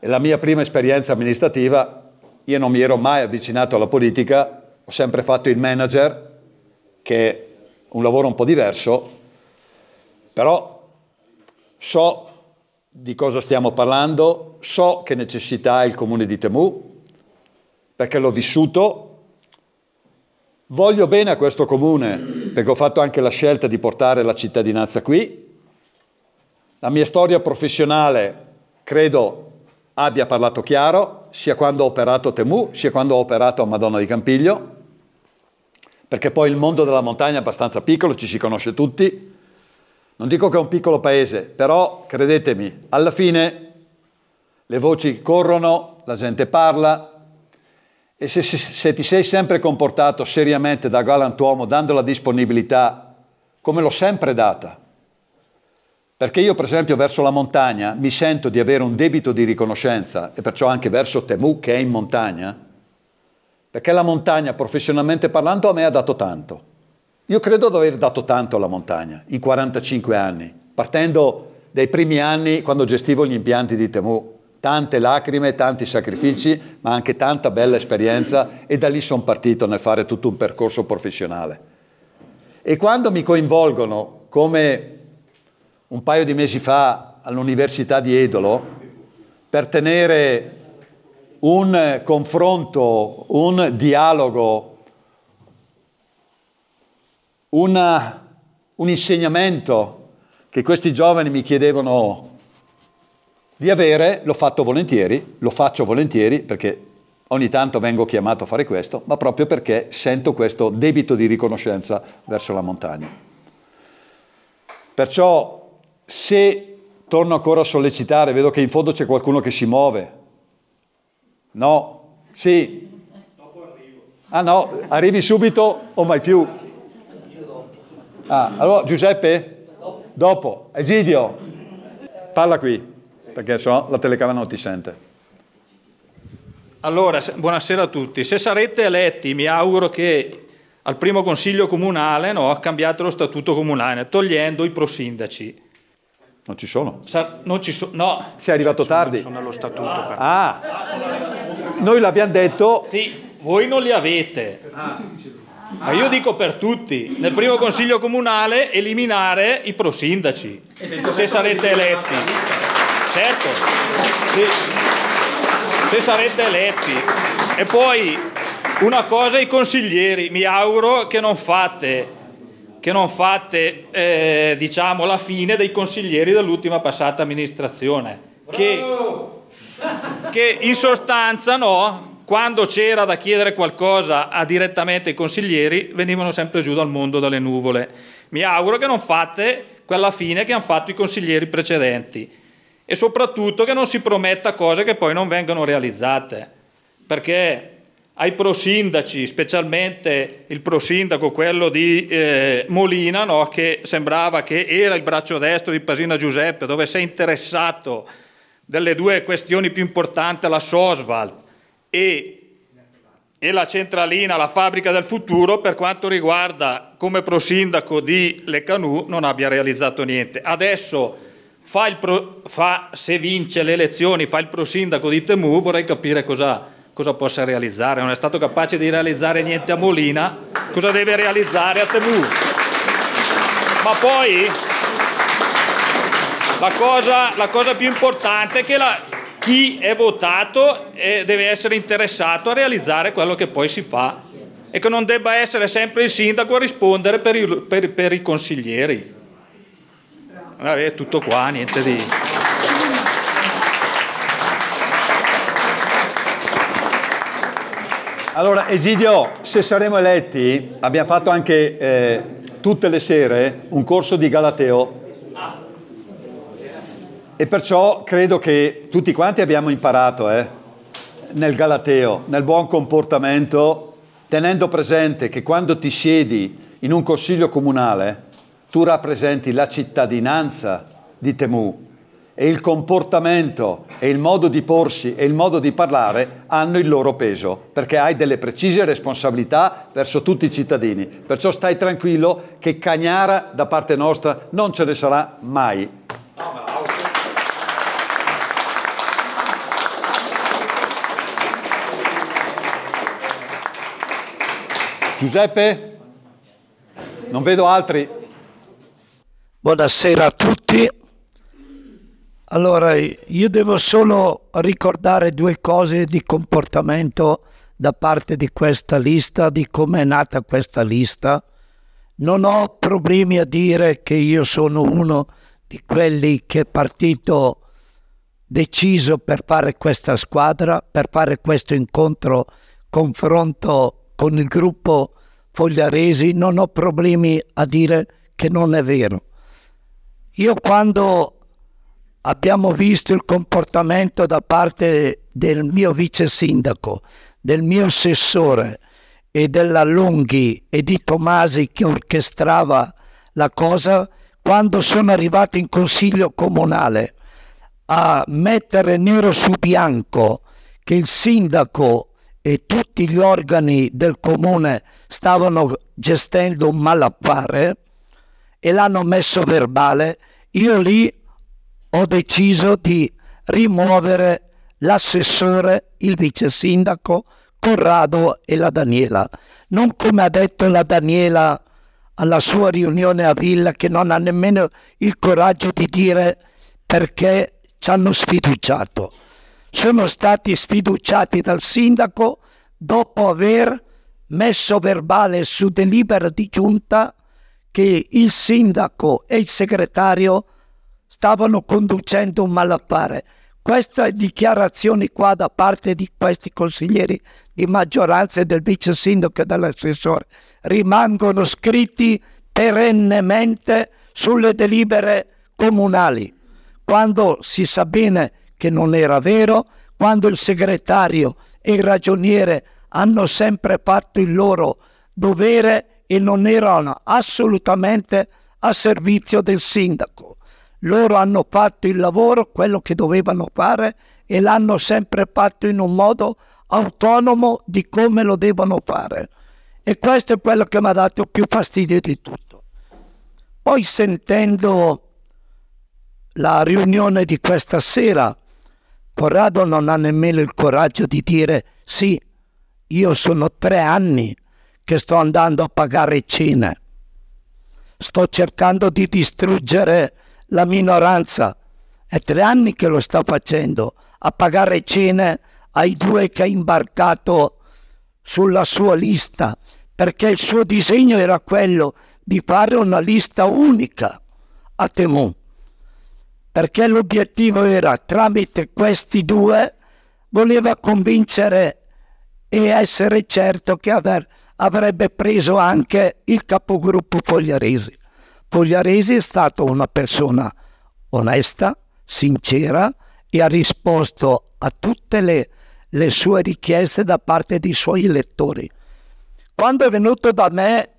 è la mia prima esperienza amministrativa, io non mi ero mai avvicinato alla politica, ho sempre fatto il manager, che è un lavoro un po' diverso, però so di cosa stiamo parlando, so che necessità ha il comune di Temu, perché l'ho vissuto, voglio bene a questo comune, perché ho fatto anche la scelta di portare la cittadinanza qui, la mia storia professionale credo abbia parlato chiaro, sia quando ho operato a Temu, sia quando ho operato a Madonna di Campiglio, perché poi il mondo della montagna è abbastanza piccolo, ci si conosce tutti, non dico che è un piccolo paese, però credetemi, alla fine le voci corrono, la gente parla e se, se, se ti sei sempre comportato seriamente da galantuomo, dando la disponibilità, come l'ho sempre data, perché io per esempio verso la montagna mi sento di avere un debito di riconoscenza e perciò anche verso Temu che è in montagna, perché la montagna professionalmente parlando a me ha dato tanto. Io credo di aver dato tanto alla montagna in 45 anni, partendo dai primi anni quando gestivo gli impianti di Temu. Tante lacrime, tanti sacrifici, ma anche tanta bella esperienza e da lì sono partito nel fare tutto un percorso professionale. E quando mi coinvolgono, come un paio di mesi fa all'Università di Edolo, per tenere un confronto, un dialogo una, un insegnamento che questi giovani mi chiedevano di avere, l'ho fatto volentieri, lo faccio volentieri perché ogni tanto vengo chiamato a fare questo, ma proprio perché sento questo debito di riconoscenza verso la montagna. Perciò se torno ancora a sollecitare, vedo che in fondo c'è qualcuno che si muove. No, sì. Dopo arrivo. Ah no, arrivi subito o mai più. Ah, allora Giuseppe? Dopo. Egidio, parla qui, perché so la telecamera non ti sente. Allora, buonasera a tutti. Se sarete eletti, mi auguro che al primo consiglio comunale no, cambiate lo statuto comunale, togliendo i prosindaci. Non ci sono. Sa non ci so no. Sei arrivato sono, tardi. Sono allo statuto. Per... Ah, noi l'abbiamo detto. Sì, voi non li avete. Ah. Ma io dico per tutti, nel primo consiglio comunale eliminare i prosindaci, se sarete eletti. Certo, se, se sarete eletti. E poi una cosa i consiglieri, mi auguro che non fate che non fate eh, diciamo, la fine dei consiglieri dell'ultima passata amministrazione che, che in sostanza no, quando c'era da chiedere qualcosa a direttamente ai consiglieri, venivano sempre giù dal mondo dalle nuvole. Mi auguro che non fate quella fine che hanno fatto i consiglieri precedenti e soprattutto che non si prometta cose che poi non vengano realizzate, perché ai prosindaci, specialmente il prosindaco, quello di eh, Molina, no? che sembrava che era il braccio destro di Pasina Giuseppe, dove si è interessato delle due questioni più importanti, la Sosvalt e, e la centralina, la fabbrica del futuro, per quanto riguarda come prosindaco di Le Leccanù, non abbia realizzato niente. Adesso... Fa pro, fa, se vince le elezioni, fa il prosindaco di Temu, vorrei capire cosa, cosa, possa realizzare. Non è stato capace di realizzare niente a Molina, cosa deve realizzare a Temu? Ma poi la cosa, la cosa più importante è che la, chi è votato deve essere interessato a realizzare quello che poi si fa e che non debba essere sempre il sindaco a rispondere per i, per, per i consiglieri. Vabbè, è tutto qua, niente di... Allora Egidio, se saremo eletti, abbiamo fatto anche eh, tutte le sere un corso di Galateo e perciò credo che tutti quanti abbiamo imparato eh, nel Galateo, nel buon comportamento, tenendo presente che quando ti siedi in un consiglio comunale, tu rappresenti la cittadinanza di Temu e il comportamento e il modo di porsi e il modo di parlare hanno il loro peso, perché hai delle precise responsabilità verso tutti i cittadini. Perciò stai tranquillo che cagnara da parte nostra non ce ne sarà mai. Giuseppe? Non vedo altri. Buonasera a tutti. Allora, io devo solo ricordare due cose di comportamento da parte di questa lista, di come è nata questa lista. Non ho problemi a dire che io sono uno di quelli che è partito deciso per fare questa squadra, per fare questo incontro, confronto con il gruppo Fogliaresi non ho problemi a dire che non è vero. Io quando abbiamo visto il comportamento da parte del mio vice sindaco, del mio assessore e della Lunghi e di Tomasi che orchestrava la cosa, quando sono arrivato in consiglio comunale a mettere nero su bianco che il sindaco e tutti gli organi del comune stavano gestendo un malaffare e l'hanno messo verbale, io lì ho deciso di rimuovere l'assessore, il vice sindaco Corrado e la Daniela. Non come ha detto la Daniela alla sua riunione a Villa che non ha nemmeno il coraggio di dire perché ci hanno sfiduciato sono stati sfiduciati dal sindaco dopo aver messo verbale su delibera di giunta che il sindaco e il segretario stavano conducendo un malaffare. Queste dichiarazioni qua da parte di questi consiglieri di maggioranza e del vice sindaco e dell'assessore rimangono scritti perennemente sulle delibere comunali, quando si sa bene che non era vero, quando il segretario e il ragioniere hanno sempre fatto il loro dovere e non erano assolutamente a servizio del sindaco. Loro hanno fatto il lavoro, quello che dovevano fare, e l'hanno sempre fatto in un modo autonomo di come lo devono fare. E questo è quello che mi ha dato più fastidio di tutto. Poi sentendo la riunione di questa sera, Corrado non ha nemmeno il coraggio di dire sì, io sono tre anni che sto andando a pagare cene, sto cercando di distruggere la minoranza, è tre anni che lo sta facendo, a pagare cene ai due che ha imbarcato sulla sua lista, perché il suo disegno era quello di fare una lista unica a Temun perché l'obiettivo era tramite questi due voleva convincere e essere certo che aver, avrebbe preso anche il capogruppo Fogliaresi. Fogliaresi è stata una persona onesta, sincera e ha risposto a tutte le, le sue richieste da parte dei suoi elettori. Quando è venuto da me,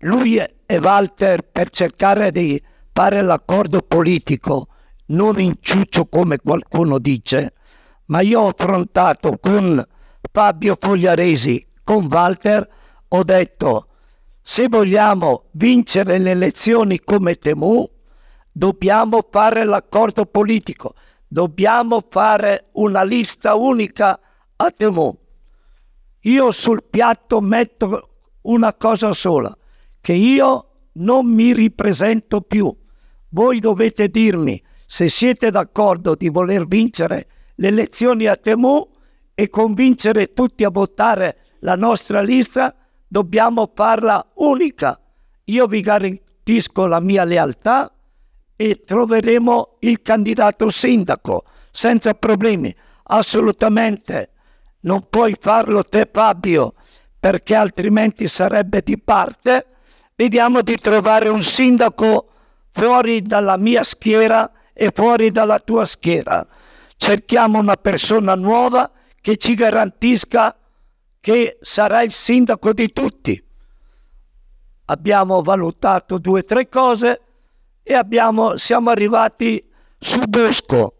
lui e Walter per cercare di fare l'accordo politico non in ciuccio come qualcuno dice, ma io ho affrontato con Fabio Fogliaresi, con Walter, ho detto se vogliamo vincere le elezioni come Temu, dobbiamo fare l'accordo politico, dobbiamo fare una lista unica a Temu. Io sul piatto metto una cosa sola, che io non mi ripresento più. Voi dovete dirmi se siete d'accordo di voler vincere le elezioni a Temu e convincere tutti a votare la nostra lista, dobbiamo farla unica. Io vi garantisco la mia lealtà e troveremo il candidato sindaco senza problemi. Assolutamente. Non puoi farlo te Fabio perché altrimenti sarebbe di parte. Vediamo di trovare un sindaco fuori dalla mia schiera e fuori dalla tua schiera. Cerchiamo una persona nuova che ci garantisca che sarà il sindaco di tutti. Abbiamo valutato due o tre cose e abbiamo, siamo arrivati su Bosco.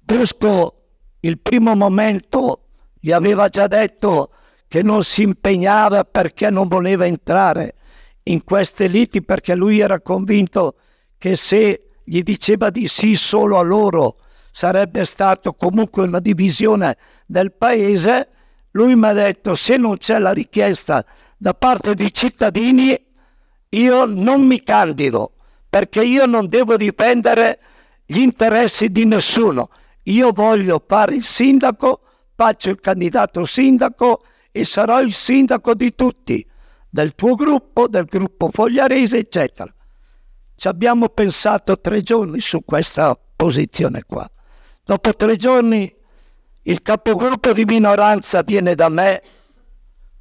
Bosco il primo momento gli aveva già detto che non si impegnava perché non voleva entrare in queste liti perché lui era convinto che se gli diceva di sì solo a loro sarebbe stato comunque una divisione del paese, lui mi ha detto se non c'è la richiesta da parte dei cittadini io non mi candido perché io non devo difendere gli interessi di nessuno. Io voglio fare il sindaco, faccio il candidato sindaco e sarò il sindaco di tutti del tuo gruppo, del gruppo Fogliarese, eccetera. Ci abbiamo pensato tre giorni su questa posizione qua. Dopo tre giorni il capogruppo di minoranza viene da me,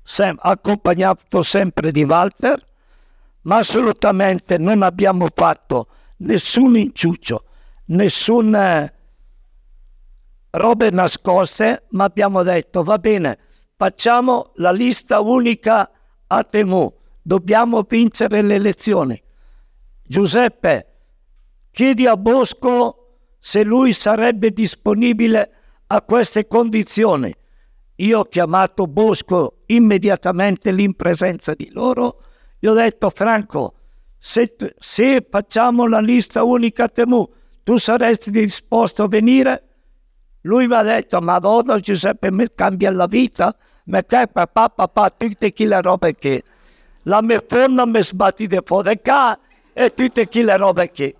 sem accompagnato sempre di Walter, ma assolutamente non abbiamo fatto nessun inciuccio, nessuna eh, robe nascoste, ma abbiamo detto va bene, facciamo la lista unica a Temu, dobbiamo vincere le elezioni. Giuseppe, chiedi a Bosco se lui sarebbe disponibile a queste condizioni. Io ho chiamato Bosco immediatamente lì in presenza di loro. Gli ho detto, Franco, se, se facciamo la lista unica a Temu, tu saresti disposto a venire? Lui mi ha detto, Madonna Giuseppe, mi cambia la vita, metteai papà, papà, tutte quelle robe che la mia forna mi sbatteva fuori qua e tutte quelle robe che.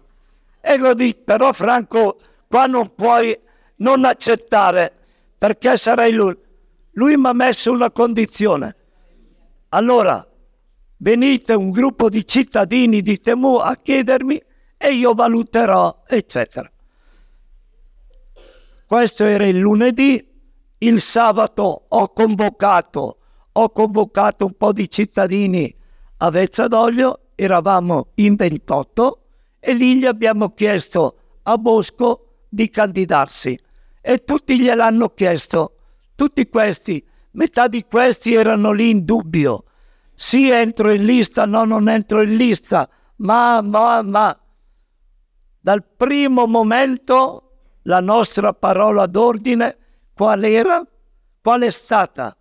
E io dico, però Franco, qua non puoi non accettare, perché sarei lui. Lui mi ha messo una condizione. Allora, venite un gruppo di cittadini di Temu a chiedermi e io valuterò, eccetera. Questo era il lunedì, il sabato ho convocato, ho convocato un po' di cittadini a Vezza d'Oglio, eravamo in 28 e lì gli abbiamo chiesto a Bosco di candidarsi e tutti gliel'hanno chiesto, tutti questi, metà di questi erano lì in dubbio, sì entro in lista, no non entro in lista, ma, ma, ma, dal primo momento la nostra parola d'ordine qual era, qual è stata.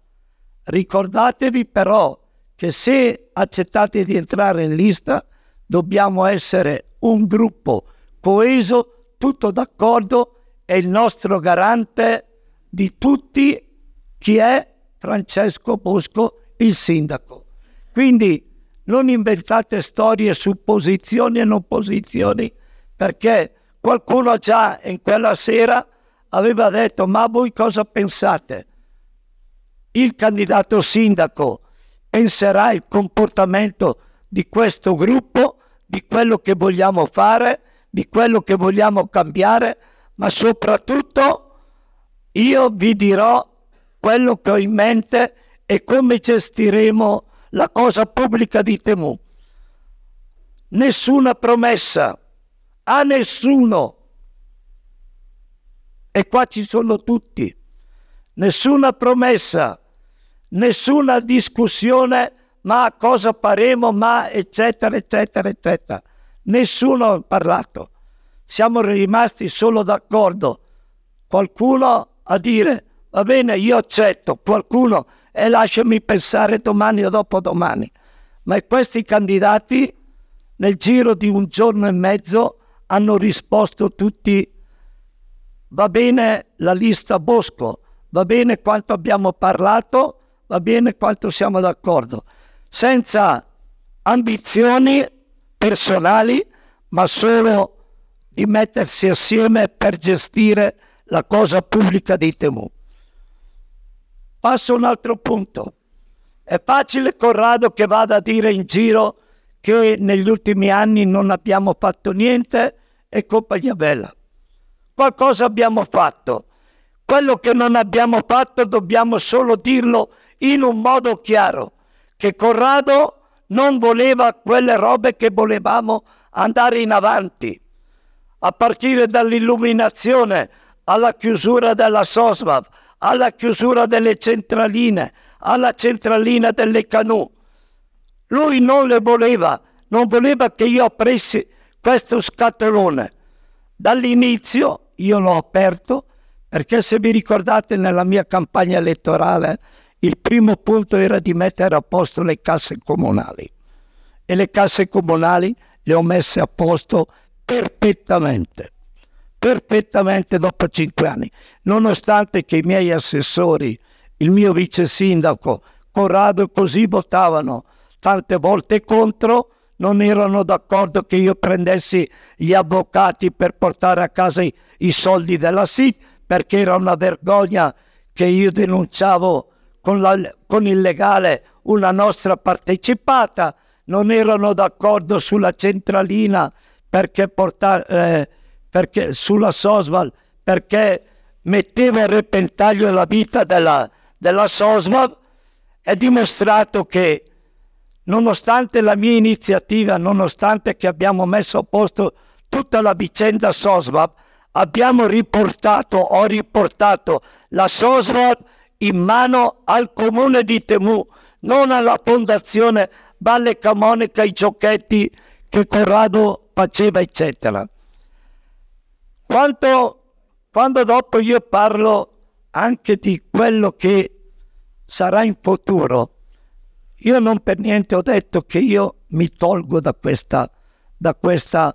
Ricordatevi però che se accettate di entrare in lista dobbiamo essere un gruppo coeso, tutto d'accordo e il nostro garante di tutti chi è Francesco Bosco, il sindaco. Quindi non inventate storie su posizioni e non posizioni perché qualcuno già in quella sera aveva detto ma voi cosa pensate? Il candidato sindaco penserà il comportamento di questo gruppo, di quello che vogliamo fare, di quello che vogliamo cambiare, ma soprattutto io vi dirò quello che ho in mente e come gestiremo la cosa pubblica di Temu. Nessuna promessa a nessuno e qua ci sono tutti. Nessuna promessa, nessuna discussione, ma cosa faremo, ma eccetera, eccetera, eccetera. Nessuno ha parlato. Siamo rimasti solo d'accordo. Qualcuno a dire, va bene, io accetto, qualcuno e lasciami pensare domani o dopodomani. Ma questi candidati nel giro di un giorno e mezzo hanno risposto tutti va bene la lista Bosco, va bene quanto abbiamo parlato, va bene quanto siamo d'accordo, senza ambizioni personali, ma solo di mettersi assieme per gestire la cosa pubblica di Temu. Passo a un altro punto. È facile Corrado che vada a dire in giro che negli ultimi anni non abbiamo fatto niente e compagnia bella qualcosa abbiamo fatto. Quello che non abbiamo fatto dobbiamo solo dirlo in un modo chiaro, che Corrado non voleva quelle robe che volevamo andare in avanti, a partire dall'illuminazione alla chiusura della Sosvav, alla chiusura delle centraline, alla centralina delle Canù. Lui non le voleva, non voleva che io apressi questo scatolone. Dall'inizio io l'ho aperto perché se vi ricordate nella mia campagna elettorale il primo punto era di mettere a posto le casse comunali e le casse comunali le ho messe a posto perfettamente, perfettamente dopo cinque anni, nonostante che i miei assessori, il mio vice sindaco Corrado così votavano tante volte contro, non erano d'accordo che io prendessi gli avvocati per portare a casa i, i soldi della SIT perché era una vergogna che io denunciavo con, la, con il legale una nostra partecipata, non erano d'accordo sulla centralina perché, portare, eh, perché sulla Sosval perché metteva in repentaglio la vita della, della Sosval, è dimostrato che nonostante la mia iniziativa, nonostante che abbiamo messo a posto tutta la vicenda Sosvab, abbiamo riportato, ho riportato la Sosvab in mano al comune di Temu, non alla fondazione Valle Camonica, i giochetti che Corrado faceva, eccetera. Quanto, quando dopo io parlo anche di quello che sarà in futuro, io non per niente ho detto che io mi tolgo da questa, da questa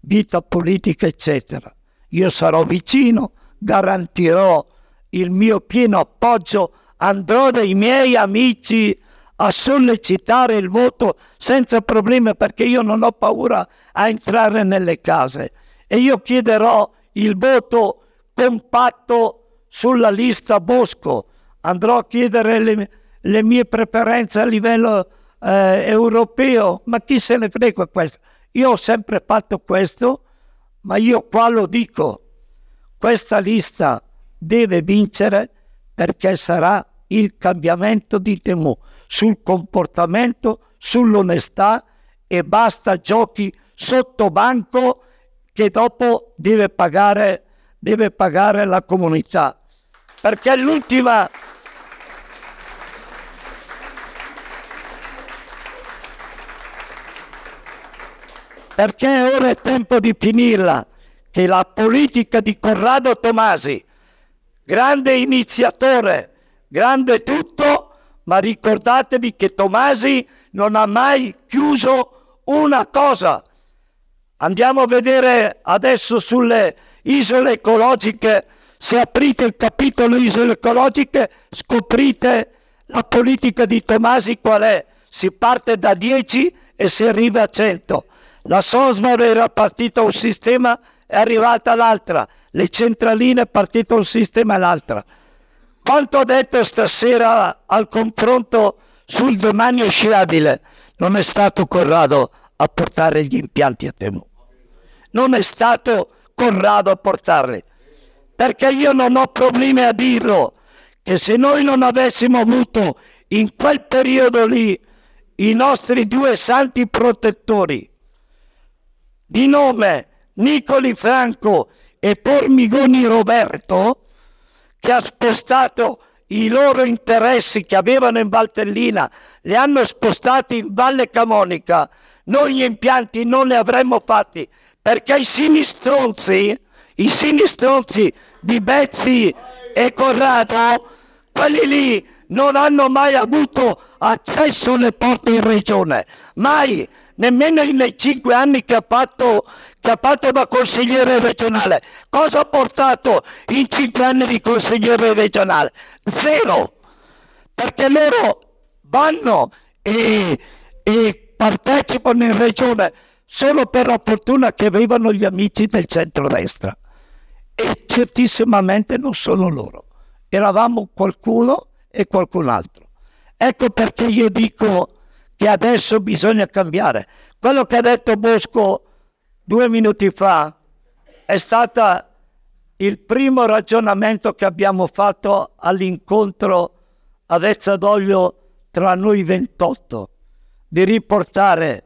vita politica, eccetera. Io sarò vicino, garantirò il mio pieno appoggio, andrò dai miei amici a sollecitare il voto senza problemi perché io non ho paura a entrare nelle case e io chiederò il voto compatto sulla lista Bosco. Andrò a chiedere le le mie preferenze a livello eh, europeo, ma chi se ne frega questo? Io ho sempre fatto questo, ma io qua lo dico, questa lista deve vincere perché sarà il cambiamento di Temu sul comportamento, sull'onestà e basta giochi sotto banco che dopo deve pagare, deve pagare la comunità. Perché l'ultima... perché ora è tempo di finirla, che la politica di Corrado Tomasi, grande iniziatore, grande tutto, ma ricordatevi che Tomasi non ha mai chiuso una cosa. Andiamo a vedere adesso sulle isole ecologiche, se aprite il capitolo isole ecologiche scoprite la politica di Tomasi qual è. Si parte da 10 e si arriva a 100. La Sosmar era partita un sistema è arrivata l'altra, le centraline è partito un sistema e l'altra. Quanto ho detto stasera al confronto sul domani uscirabile, non è stato Corrado a portare gli impianti a Temu. Non è stato Corrado a portarli. Perché io non ho problemi a dirlo, che se noi non avessimo avuto in quel periodo lì i nostri due santi protettori, di nome Nicoli Franco e Formigoni Roberto, che ha spostato i loro interessi che avevano in Valtellina, li hanno spostati in Valle Camonica, noi gli impianti non li avremmo fatti, perché i sinistronzi, i sinistronzi di Bezzi e Corrado, quelli lì non hanno mai avuto accesso alle porte in regione, mai, nemmeno nei cinque anni che ha, fatto, che ha fatto da consigliere regionale. Cosa ha portato in cinque anni di consigliere regionale? Zero, perché loro vanno e, e partecipano in regione solo per la fortuna che avevano gli amici del centro-destra. e certissimamente non sono loro, eravamo qualcuno e qualcun altro. Ecco perché io dico che adesso bisogna cambiare. Quello che ha detto Bosco due minuti fa è stato il primo ragionamento che abbiamo fatto all'incontro a Vezzadoglio tra noi 28, di riportare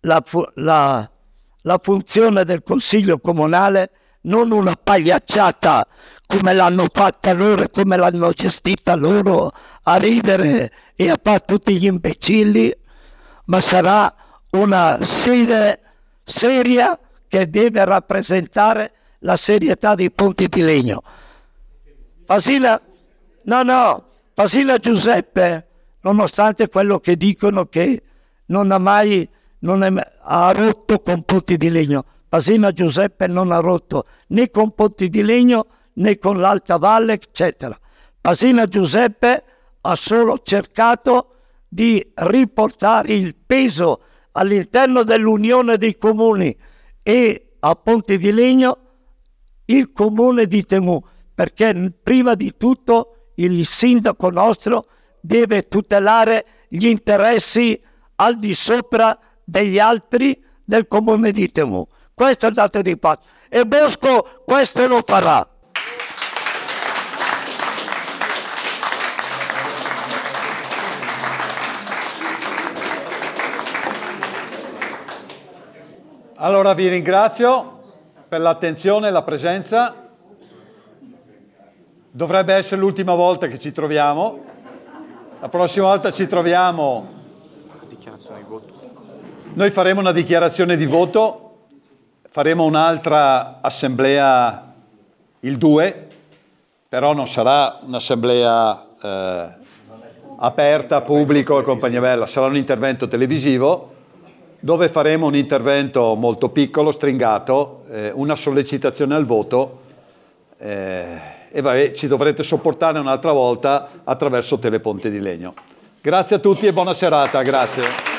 la, la, la funzione del Consiglio Comunale non una pagliacciata come l'hanno fatta loro e come l'hanno gestita loro a ridere e a fare tutti gli imbecilli, ma sarà una sede seria che deve rappresentare la serietà dei ponti di legno. Fasina, no, no, Fasina Giuseppe, nonostante quello che dicono che non ha mai non è, ha rotto con ponti di legno, Fasina Giuseppe non ha rotto né con ponti di legno né con l'Alta Valle, eccetera. Pasina Giuseppe ha solo cercato di riportare il peso all'interno dell'Unione dei Comuni e a Ponte di Legno il comune di Temù, perché prima di tutto il sindaco nostro deve tutelare gli interessi al di sopra degli altri del comune di Temù. Questo è il dato di pace. E Bosco questo lo farà. Allora vi ringrazio per l'attenzione e la presenza. Dovrebbe essere l'ultima volta che ci troviamo. La prossima volta ci troviamo. Noi faremo una dichiarazione di voto, faremo un'altra assemblea il 2, però non sarà un'assemblea eh, aperta, pubblico e compagnia bella, sarà un intervento televisivo dove faremo un intervento molto piccolo, stringato, eh, una sollecitazione al voto eh, e vabbè, ci dovrete sopportare un'altra volta attraverso teleponte di legno. Grazie a tutti e buona serata, grazie.